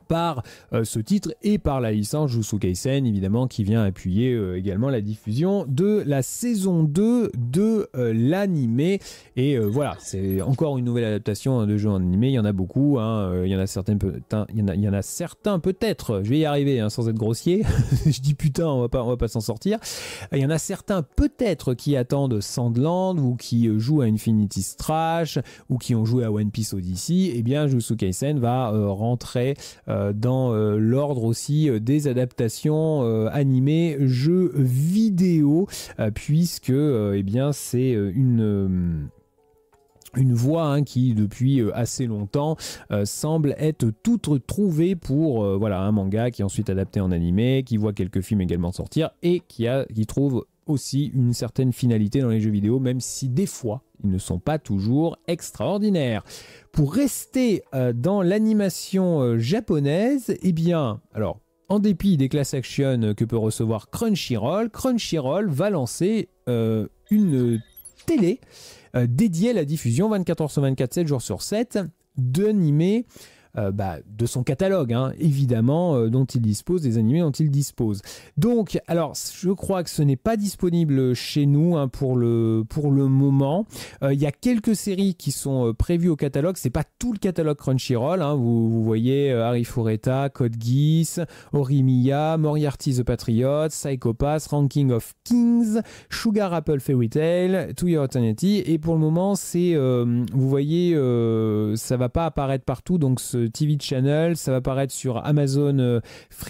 [SPEAKER 1] par euh, ce titre et par la licence Jusukeisen, évidemment qui vient appuyer euh, également la diffusion de la saison 2 de euh, l'anime et voilà c'est encore une nouvelle adaptation hein, de jeux en animé il y en a beaucoup hein, il y en a certains y a, il y en a certains peut-être je vais y arriver hein, sans être grossier je dis putain on va pas on va pas s'en sortir il y en a certains peut-être qui attendent Sandland ou qui jouent à Infinity Strash ou qui ont joué à One Piece Odyssey et eh bien Jusukeisen va rentrer euh, dans euh, l'ordre aussi euh, des adaptations animées, jeux vidéo, puisque eh bien c'est une une voie hein, qui depuis assez longtemps semble être toute trouvée pour voilà un manga qui est ensuite adapté en animé, qui voit quelques films également sortir et qui a qui trouve aussi une certaine finalité dans les jeux vidéo, même si des fois, ils ne sont pas toujours extraordinaires. Pour rester euh, dans l'animation euh, japonaise, eh bien, alors, en dépit des class action que peut recevoir Crunchyroll, Crunchyroll va lancer euh, une télé dédiée à la diffusion 24h sur 24, 7 jours sur 7 d'animés euh, bah, de son catalogue, hein, évidemment, euh, dont il dispose, des animés dont il dispose. Donc, alors, je crois que ce n'est pas disponible chez nous hein, pour, le, pour le moment. Euh, il y a quelques séries qui sont prévues au catalogue. C'est pas tout le catalogue Crunchyroll. Hein. vous, voyez Harry foretta Code Geass, Mia Moriarty the Patriot, Psychopath, Ranking of Kings, Sugar Apple Fairy Tale To Your Eternity. Et pour le moment, c'est, vous voyez, ça va pas apparaître partout. Donc, ce TV Channel, ça va apparaître sur Amazon euh,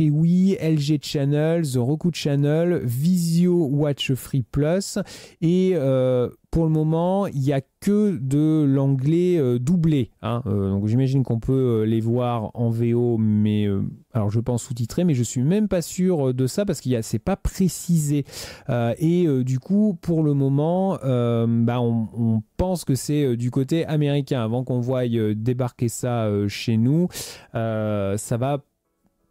[SPEAKER 1] Wi, LG Channel, The Roku Channel, Visio Watch Free Plus et euh, pour le moment, il n'y a que de l'anglais euh, doublé. Hein. Euh, donc j'imagine qu'on peut euh, les voir en VO, mais alors je pense sous-titré, mais je suis même pas sûr de ça parce qu'il a c'est pas précisé. et du coup, pour le moment, bah, on, on, pense que c'est du côté américain. Avant qu'on voie débarquer ça chez nous, ça va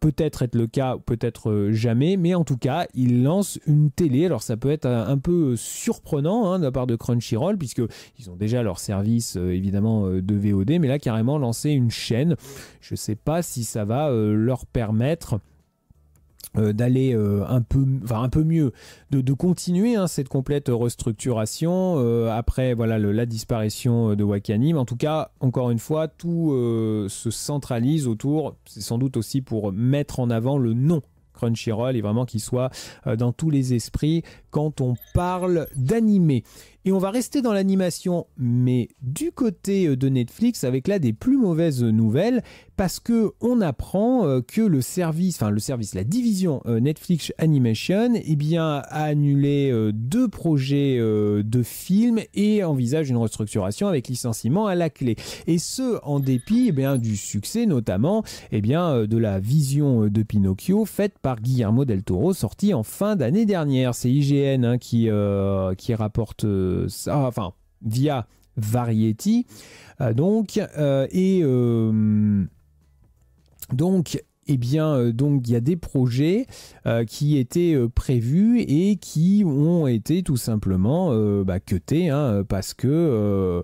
[SPEAKER 1] peut-être être le cas, peut-être euh, jamais, mais en tout cas, ils lancent une télé. Alors ça peut être euh, un peu euh, surprenant hein, de la part de Crunchyroll, puisque ils ont déjà leur service évidemment de VOD, mais là carrément lancer une chaîne. Je ne sais pas si ça va leur permettre euh, d'aller euh, un peu un peu mieux de, continuer hein, cette complète restructuration euh, après voilà la disparition de Wakanim en tout cas encore une fois tout se centralise autour c'est sans doute aussi pour mettre en avant le nom Crunchyroll et vraiment qu'il soit dans tous les esprits quand on parle d'animé et on va rester dans l'animation, mais du côté euh, de Netflix, avec là des plus mauvaises nouvelles, parce que on apprend euh, que le service, enfin le service, la division euh, Netflix Animation, eh bien, a annulé deux projets de films et envisage une restructuration avec licenciement à la clé. Et ce, en dépit eh bien, du succès, notamment eh bien, de la vision de Pinocchio faite par Guillermo del Toro, sortie en fin d'année dernière. C'est IGN hein, qui, qui rapporte enfin, via Variety. Euh, donc, euh, et. Euh, donc, et eh bien, donc il y a des projets qui étaient prévus et qui ont été tout simplement bah, cutés, hein, parce que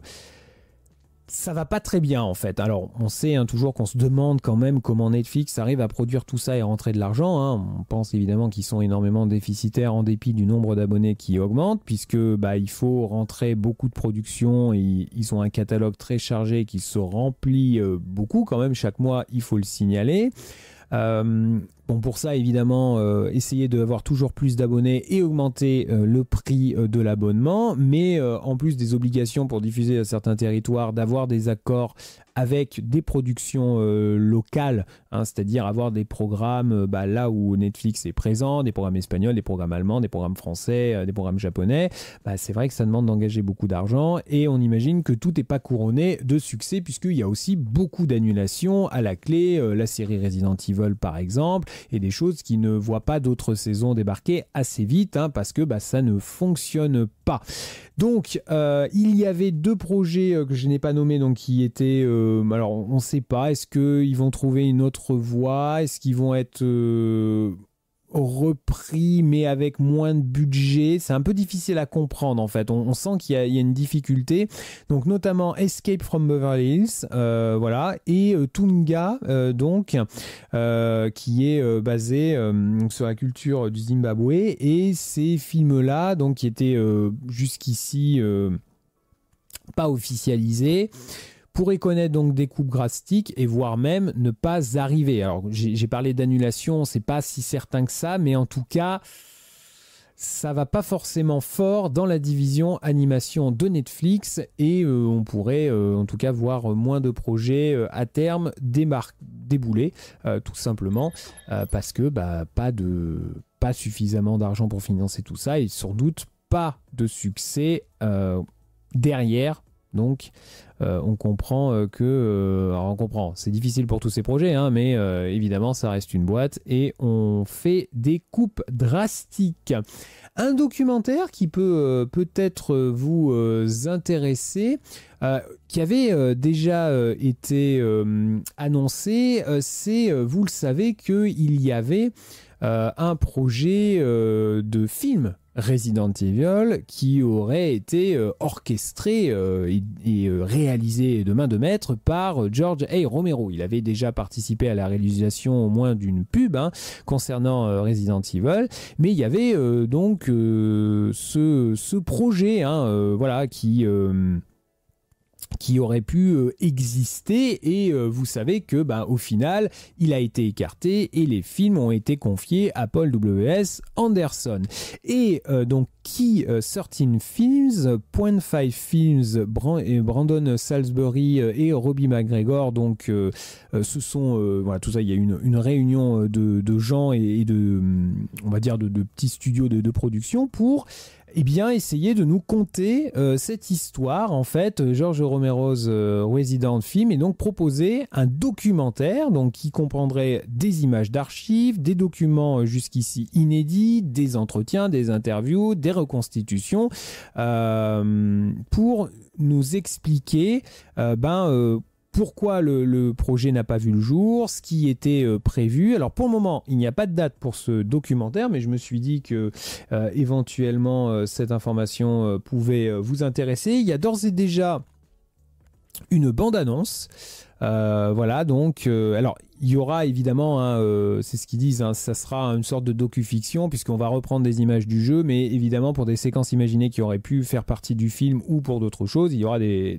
[SPEAKER 1] ça va pas très bien en fait. Alors on sait hein, toujours qu'on se demande quand même comment Netflix arrive à produire tout ça et rentrer de l'argent. Hein. On pense évidemment qu'ils sont énormément déficitaires en dépit du nombre d'abonnés qui augmente, puisque bah, il faut rentrer beaucoup de production. Et ils ont un catalogue très chargé qui se remplit euh, beaucoup quand même chaque mois. Il faut le signaler. Euh, bon, pour ça, évidemment, euh, essayer d'avoir toujours plus d'abonnés et augmenter euh, le prix de l'abonnement. Mais en plus des obligations pour diffuser à certains territoires, d'avoir des accords avec des productions euh, locales, hein, c'est-à-dire avoir des programmes euh, bah, là où Netflix est présent, des programmes espagnols, des programmes allemands, des programmes français, euh, des programmes japonais, bah, c'est vrai que ça demande d'engager beaucoup d'argent et on imagine que tout n'est pas couronné de succès puisqu'il y a aussi beaucoup d'annulations à la clé, la série Resident Evil par exemple, et des choses qui ne voient pas d'autres saisons débarquer assez vite hein, parce que bah, ça ne fonctionne pas. Donc, euh, il y avait deux projets euh, que je n'ai pas nommés, donc qui étaient. Euh, alors, on ne sait pas. Est-ce qu'ils vont trouver une autre voie Est-ce qu'ils vont être repris mais avec moins de budget. C'est un peu difficile à comprendre en fait. On, sent qu'il y, a une difficulté. Donc notamment Escape from Beverly Hills, euh, voilà, et euh, Tunga euh, donc qui est basé sur la culture du Zimbabwe et ces films là donc qui étaient jusqu'ici pas officialisés pourrait connaître donc des coupes drastiques et voire même ne pas arriver. Alors j'ai parlé d'annulation, c'est pas si certain que ça, mais en tout cas ça va pas forcément fort dans la division animation de Netflix et euh, on pourrait euh, en tout cas voir moins de projets euh, à terme débouler tout simplement parce que bah, pas de pas suffisamment d'argent pour financer tout ça et sans doute pas de succès derrière donc, euh, on comprend euh, que. Euh, on comprend, c'est difficile pour tous ces projets, hein, mais évidemment, ça reste une boîte et on fait des coupes drastiques. Un documentaire qui peut peut-être vous intéresser, qui avait déjà été annoncé, c'est, vous le savez, qu'il y avait un projet de film Resident Evil qui aurait été euh, orchestré euh, et, euh, réalisé de main de maître par George A. Romero. Il avait déjà participé à la réalisation au moins d'une pub hein, concernant Resident Evil, mais il y avait donc ce, ce, projet hein, voilà, qui qui aurait pu euh, exister et euh, vous savez que ben au final il a été écarté et les films ont été confiés à Paul W.S. Anderson et euh, donc qui 13 Films, Point Five Films, Brandon Salisbury et Robbie McGregor donc ce sont voilà tout ça il y a une, une réunion de, de gens et, de hum, on va dire de, petits studios de production pour eh bien, essayer de nous conter euh, cette histoire, en fait, euh, Georges Romero's euh, Resident Film, et donc proposer un documentaire donc, qui comprendrait des images d'archives, des documents jusqu'ici inédits, des entretiens, des interviews, des reconstitutions, pour nous expliquer ben, pourquoi le, projet n'a pas vu le jour, ce qui était euh, prévu. Alors pour le moment, il n'y a pas de date pour ce documentaire, mais je me suis dit que euh, éventuellement euh, cette information pouvait vous intéresser. Il y a d'ores et déjà une bande-annonce. voilà, donc, alors il y aura évidemment, hein, c'est ce qu'ils disent, hein, ça sera une sorte de docu-fiction puisqu'on va reprendre des images du jeu, mais évidemment pour des séquences imaginées qui auraient pu faire partie du film ou pour d'autres choses, il y aura des,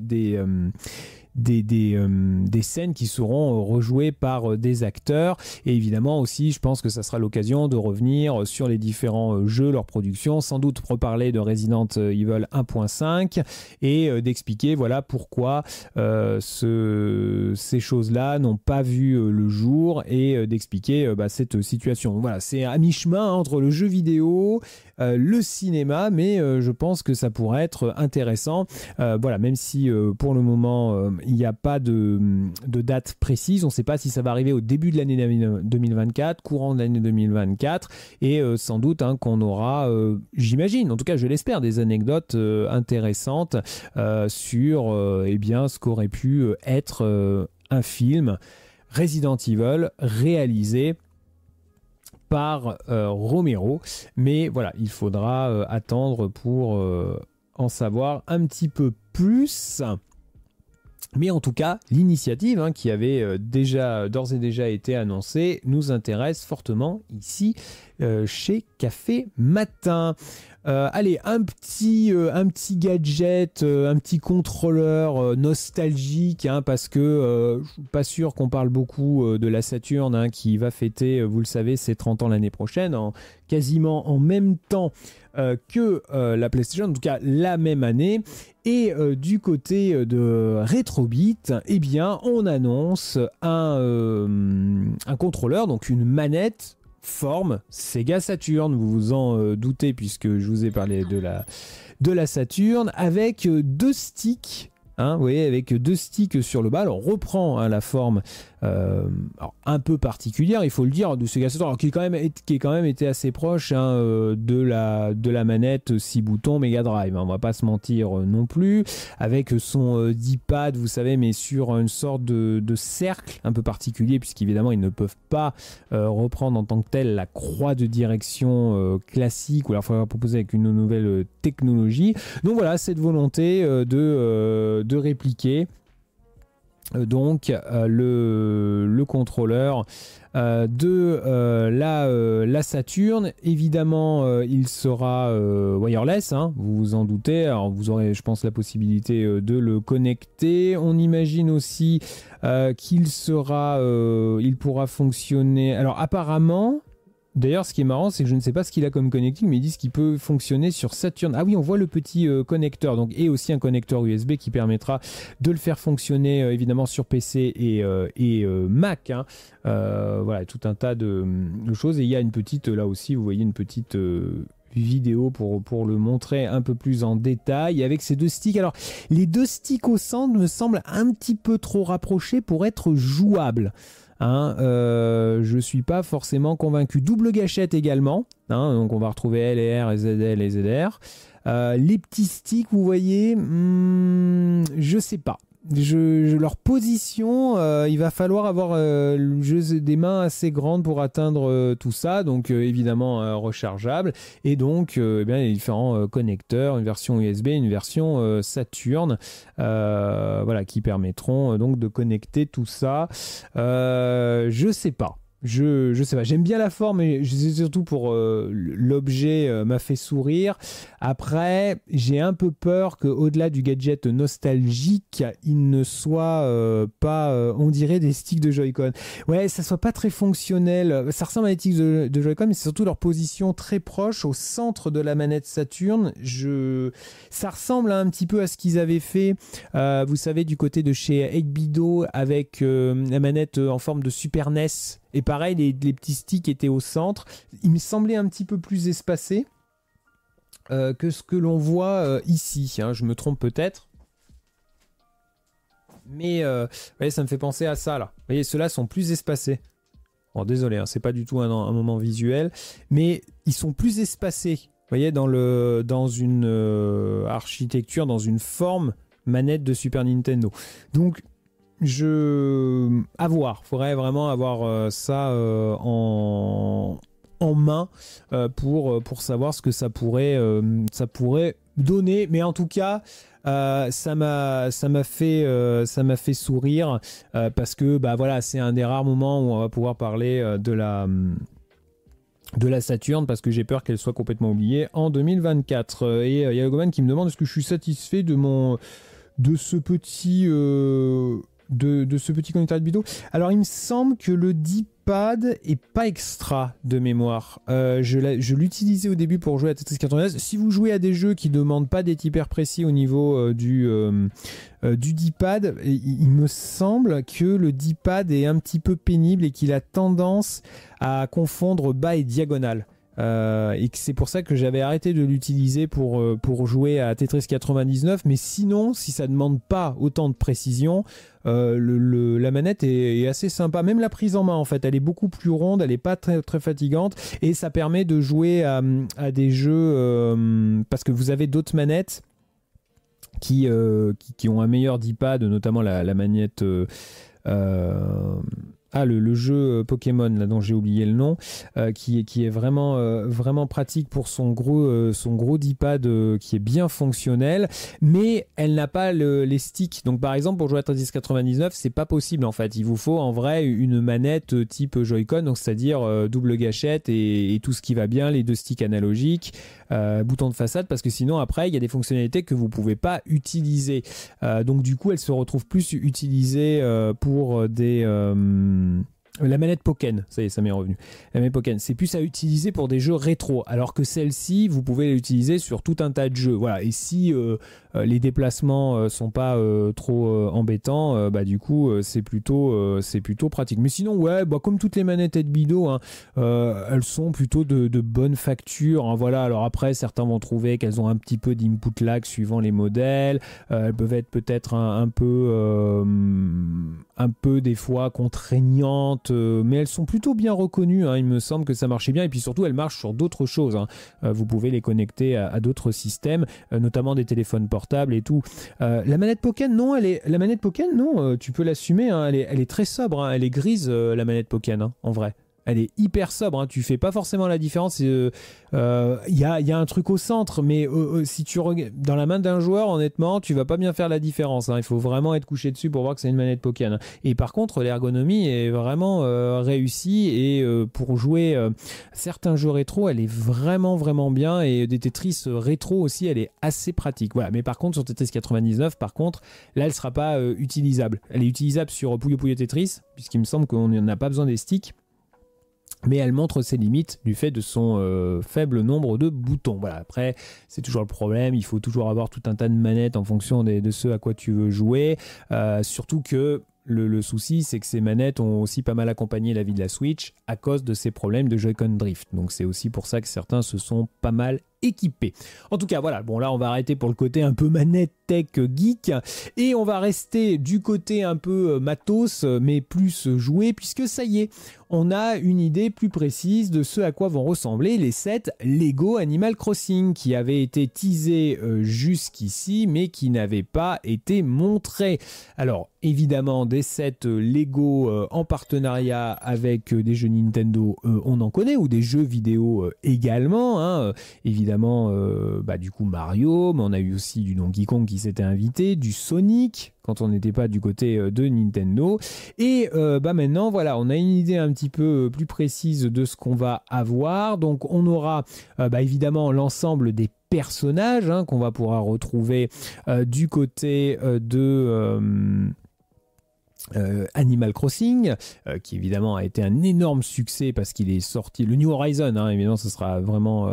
[SPEAKER 1] euh, des, scènes qui seront euh, rejouées par euh, des acteurs. Et évidemment aussi, je pense que ça sera l'occasion de revenir sur les différents jeux, leur production, sans doute reparler de Resident Evil 1.5 et d'expliquer voilà pourquoi ce, ces choses-là n'ont pas vu le jour et d'expliquer bah, cette situation. Voilà, c'est à mi-chemin hein, entre le jeu vidéo euh, le cinéma, mais euh, je pense que ça pourrait être intéressant. Euh, voilà, même si pour le moment il n'y a pas mm, de, date précise, on ne sait pas si ça va arriver au début de l'année 2024, courant de l'année 2024, et sans doute hein, qu'on aura, j'imagine, en tout cas je l'espère, des anecdotes intéressantes sur eh bien, ce qu'aurait pu être un film Resident Evil réalisé par euh, Romero. Mais voilà, il faudra euh, attendre pour euh, en savoir un petit peu plus. Mais en tout cas, l'initiative hein, qui avait déjà d'ores et déjà été annoncée nous intéresse fortement ici chez Café Matin. Euh, allez, un petit, euh, un petit gadget, euh, un petit contrôleur nostalgique, hein, parce que je suis pas sûr qu'on parle beaucoup de la Saturn hein, qui va fêter, vous le savez, ses 30 ans l'année prochaine, quasiment en même temps que la PlayStation, en tout cas la même année. Et du côté de Retrobit, eh bien, on annonce un, un contrôleur, donc une manette forme Sega Saturn, vous vous en euh, doutez puisque je vous ai parlé de la, de la Saturn, avec euh, deux sticks. Hein, vous voyez, avec deux sticks sur le bas. Alors, on reprend hein, la forme euh, alors, un peu particulière, il faut le dire, de ce gars qui, quand même, qui est quand même été assez proche hein, euh, de, la, de la manette 6 boutons Mega Drive, On hein, on va pas se mentir euh, non plus, avec son D-pad, vous savez, mais sur une sorte de, cercle un peu particulier, puisqu'évidemment ils ne peuvent pas reprendre en tant que tel la croix de direction classique, ou alors il faudra proposer avec une nouvelle technologie. Donc voilà, cette volonté de, de répliquer euh, donc euh, le, le, contrôleur euh, de la, la Saturne. Évidemment, il sera wireless, hein, vous vous en doutez. Alors, vous aurez, je pense, la possibilité de le connecter. On imagine aussi qu'il sera, il pourra fonctionner. Alors, apparemment, D'ailleurs, ce qui est marrant, c'est que je ne sais pas ce qu'il a comme connecting, mais ils disent qu'il peut fonctionner sur Saturn. Ah oui, on voit le petit euh, connecteur, donc et aussi un connecteur USB qui permettra de le faire fonctionner euh, évidemment sur PC et, euh, Mac. Hein. voilà, tout un tas de, choses. Et il y a une petite, là aussi, vous voyez une petite vidéo pour, pour le montrer un peu plus en détail avec ces deux sticks. Alors, les deux sticks au centre me semblent un petit peu trop rapprochés pour être jouables je hein, euh, je suis pas forcément convaincu. Double gâchette également. Hein, donc on va retrouver L et ZL et ZR. Euh, les petits sticks, vous voyez, hmm, je sais pas leur position, euh, il va falloir avoir euh, des mains assez grandes pour atteindre euh, tout ça, donc évidemment rechargeable, et donc eh les différents connecteurs, une version USB, une version Saturn, voilà, qui permettront donc de connecter tout ça. je sais pas. Je, je sais pas, j'aime bien la forme et surtout pour euh, l'objet euh, m'a fait sourire. Après, j'ai un peu peur quau au-delà du gadget nostalgique, il ne soit euh, pas, on dirait des sticks de Joy-Con. Ouais, ça soit pas très fonctionnel. Ça ressemble à des sticks de, Joy-Con, mais c'est surtout leur position très proche au centre de la manette Saturn. Je, ça ressemble un petit peu à ce qu'ils avaient fait, vous savez, du côté de chez Eggbido avec la manette en forme de Super NES. Et pareil, les, les, petits sticks étaient au centre. Il me semblait un petit peu plus espacé euh, que ce que l'on voit euh, ici. Hein. Je me trompe peut-être. Mais euh, ça me fait penser à ça là. Vous voyez, ceux-là sont plus espacés. Bon, oh, désolé, ce hein, c'est pas du tout un, un, moment visuel, mais ils sont plus espacés. Vous voyez, dans, le, dans une architecture, dans une forme manette de Super Nintendo. Donc, je euh, avoir. faudrait vraiment avoir euh, ça euh, en main pour pour savoir ce que ça pourrait ça pourrait donner mais en tout cas ça m'a ça m'a fait ça m'a fait sourire parce que bah voilà c'est un des rares moments où on va pouvoir parler de la de la Saturne parce que j'ai peur qu'elle soit complètement oubliée en 2024 et il y a Goman qui me demande est-ce que je suis satisfait de mon de ce petit de, ce petit connecteur de bidou. Alors il me semble que le D-pad est pas extra de mémoire. Euh, je l'utilisais au début pour jouer à Tetris 99. Si vous jouez à des jeux qui ne demandent pas d'être hyper précis au niveau euh, euh, du D-pad, il, il, me semble que le D-pad est un petit peu pénible et qu'il a tendance à confondre bas et diagonale. Euh, et c'est pour ça que j'avais arrêté de l'utiliser pour, euh, pour jouer à Tetris 99. Mais sinon, si ça ne demande pas autant de précision, euh, la manette est, assez sympa. Même la prise en main, en fait, elle est beaucoup plus ronde, elle n'est pas très, très fatigante. Et ça permet de jouer à, des jeux. Euh, parce que vous avez d'autres manettes. Qui, qui, ont un meilleur D-pad, notamment la, la manette ah, le, jeu euh, Pokémon là dont j'ai oublié le nom euh, qui est qui est vraiment euh, vraiment pratique pour son gros son gros D-pad qui est bien fonctionnel mais elle n'a pas les sticks donc par exemple pour jouer à 99 c'est pas possible en fait il vous faut en vrai une manette type Joy-Con c'est-à-dire double gâchette et, tout ce qui va bien les deux sticks analogiques bouton euh, boutons de façade parce que sinon après il y a des fonctionnalités que vous pouvez pas utiliser. Euh, donc du coup elles se retrouvent plus utilisées euh, pour des euh, la manette Pokken, ça y est, ça m'est revenu. La manette Pokken, c'est plus à utiliser pour des jeux rétro, alors que celle-ci, vous pouvez l'utiliser sur tout un tas de jeux. Voilà. Et si euh, euh, les déplacements ne sont pas trop embêtants, bah du coup, c'est plutôt, c'est plutôt pratique. Mais sinon, ouais, bah, comme toutes les manettes et hein, elles sont plutôt de, bonne facture. Hein. voilà. Alors après, certains vont trouver qu'elles ont un petit peu d'input lag suivant les modèles. elles peuvent être peut-être peu, un peu des fois contraignantes euh, mais elles sont plutôt bien reconnues. Hein. Il me semble que ça marchait bien. Et puis surtout, elles marchent sur d'autres choses. Hein. Euh, vous pouvez les connecter à, d'autres systèmes, euh, notamment des téléphones portables et tout. la manette Pokémon, non, elle est. La manette Pokémon, non, tu peux l'assumer. Hein. Elle, est... elle, est, très sobre. Elle est grise, la manette Pokémon, en vrai elle est hyper sobre. Hein. Tu fais pas forcément la différence. Il euh, euh, y, a, un truc au centre, mais euh, si tu dans la main d'un joueur, honnêtement, tu vas pas bien faire la différence. Hein. Il faut vraiment être couché dessus pour voir que c'est une manette Pokémon. Et par contre, l'ergonomie est vraiment réussie et pour jouer certains jeux rétro, elle est vraiment vraiment bien. Et des Tetris rétro aussi, elle est assez pratique. Voilà. Mais par contre, sur Tetris 99, par contre, là, elle sera pas utilisable. Elle est utilisable sur Puyo Puyo Tetris, puisqu'il me semble qu'on n'a pas besoin des sticks mais elle montre ses limites du fait de son euh, faible nombre de boutons. Voilà, après, c'est toujours le problème, il faut toujours avoir tout un tas de manettes en fonction de ce à quoi tu veux jouer, euh, surtout que... Le, souci, c'est que ces manettes ont aussi pas mal accompagné la vie de la Switch à cause de ces problèmes de Joy-Con Drift. Donc c'est aussi pour ça que certains se sont pas mal Équipé. En tout cas, voilà, bon là on va arrêter pour le côté un peu manette tech geek et on va rester du côté un peu euh, matos euh, mais plus joué puisque ça y est, on a une idée plus précise de ce à quoi vont ressembler les 7 Lego Animal Crossing qui avaient été teasés euh, jusqu'ici mais qui n'avaient pas été montrés. Alors évidemment des 7 Lego en partenariat avec des jeux Nintendo on en connaît ou des jeux vidéo également hein, évidemment évidemment euh, bah, du coup Mario, mais on a eu aussi du Donkey Kong qui s'était invité, du Sonic quand on n'était pas du côté euh, de Nintendo. Et euh, bah maintenant, voilà, on a une idée un petit peu plus précise de ce qu'on va avoir. Donc on aura bah, évidemment l'ensemble des personnages hein, qu'on va pouvoir retrouver du côté de... Animal Crossing, qui évidemment a été un énorme succès parce qu'il est sorti, le New Horizon, hein, évidemment ce sera vraiment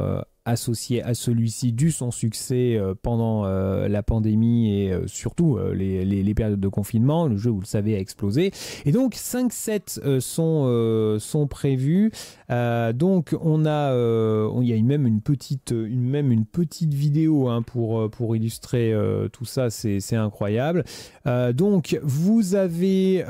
[SPEAKER 1] associé à celui-ci dû son succès euh, pendant euh, la pandémie et euh, surtout les, périodes de confinement. Le jeu, vous le savez, a explosé. Et donc 5 sets sont, sont prévus. donc on a, il y a même une petite, une, même une petite vidéo hein, pour, pour illustrer tout ça. C'est incroyable. donc vous avez...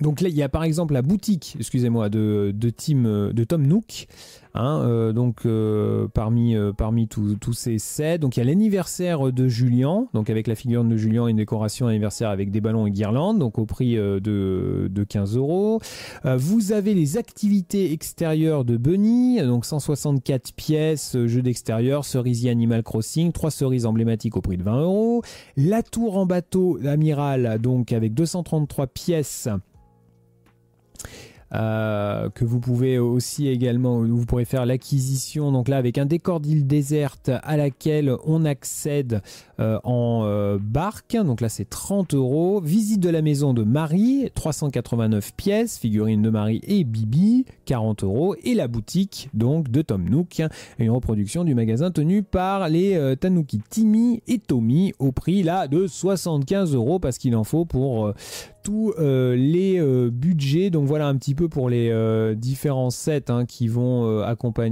[SPEAKER 1] Donc là, il y a par exemple la boutique, excusez-moi, de, de, euh, de Tom Nook. Hein, euh, donc euh, parmi, parmi tous ces sets, donc il y a l'anniversaire de Julien, donc avec la figure de Julien une décoration anniversaire avec des ballons et guirlandes, donc au prix de, de, 15 euros. Vous avez les activités extérieures de Bunny, donc 164 pièces, jeu d'extérieur, cerisier Animal Crossing, Trois cerises emblématiques au prix de 20 euros. La tour en bateau, d'amiral, donc avec 233 pièces. Euh, que vous pouvez aussi également, vous pourrez faire l'acquisition donc là avec un décor d'île déserte à laquelle on accède euh, en euh, barque. Donc là c'est 30 euros. Visite de la maison de Marie, 389 pièces, figurines de Marie et Bibi, 40 euros. Et la boutique donc de Tom Nook, une reproduction du magasin tenu par les Tanuki Timmy et Tommy au prix là de 75 euros parce qu'il en faut pour tous euh, les euh, budgets. Donc voilà un petit peu pour les euh, différents sets hein, qui vont accompagner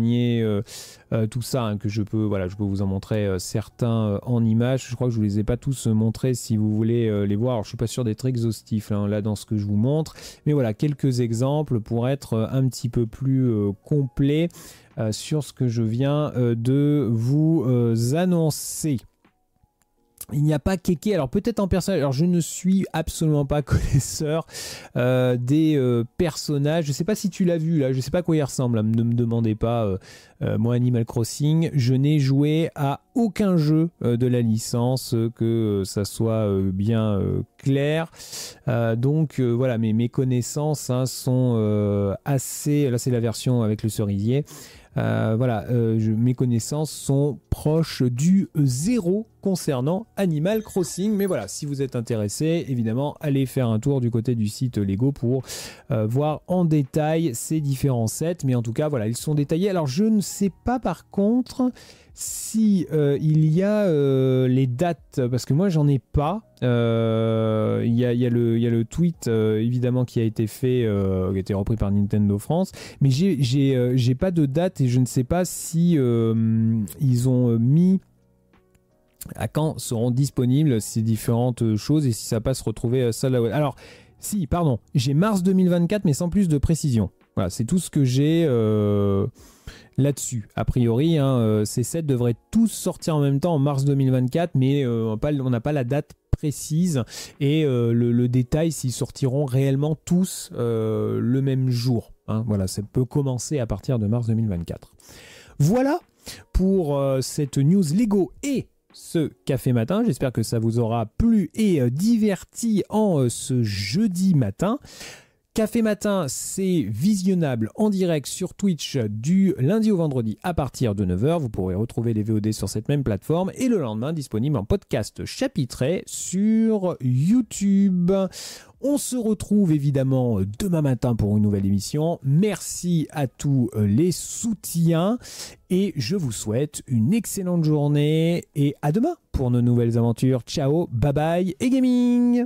[SPEAKER 1] tout ça, hein, que je peux, voilà, je peux vous en montrer certains en images. Je crois que je ne vous les ai pas tous montrés si vous voulez les voir. Alors, je suis pas sûr d'être exhaustif hein, là dans ce que je vous montre, mais voilà quelques exemples pour être un petit peu plus complet sur ce que je viens de vous annoncer il n'y a pas Keke. Alors peut-être en personnage. Alors je ne suis absolument pas connaisseur euh, des euh, personnages. Je ne sais pas si tu l'as vu là. Je ne sais pas à quoi il ressemble. Ne me demandez pas euh, euh, moi, Animal Crossing, je n'ai joué à aucun jeu euh, de la licence, euh, que ça soit bien clair. donc voilà, mes, connaissances hein, sont assez... Là, c'est la version avec le cerisier. voilà, mes connaissances sont proches du zéro concernant Animal Crossing. Mais voilà, si vous êtes intéressé, évidemment, allez faire un tour du côté du site Lego pour voir en détail ces différents sets. Mais en tout cas, voilà, ils sont détaillés. Alors, je ne sais pas par contre si euh, il y a euh, les dates, parce que moi j'en ai pas. Euh, il y, a, le tweet évidemment qui a été fait, qui a été repris par Nintendo France, mais j'ai pas de date et je ne sais pas si ils ont mis à quand seront disponibles ces différentes choses et si ça se retrouver ça Alors si, pardon, j'ai mars 2024 mais sans plus de précision. Voilà, c'est tout ce que j'ai là-dessus. A priori, hein, euh, ces sets devraient tous sortir en même temps en mars 2024, mais euh, on n'a pas la date précise et euh, le, détail s'ils sortiront réellement tous le même jour. Hein. Voilà, ça peut commencer à partir de mars 2024. Voilà pour cette news Lego et ce café matin. J'espère que ça vous aura plu et diverti en ce jeudi matin. Café Matin, c'est visionnable en direct sur Twitch du lundi au vendredi à partir de 9h. Vous pourrez retrouver les VOD sur cette même plateforme et le lendemain disponible en podcast chapitré sur YouTube. On se retrouve évidemment demain matin pour une nouvelle émission. Merci à tous les soutiens et je vous souhaite une excellente journée et à demain pour nos nouvelles aventures. Ciao, bye bye et gaming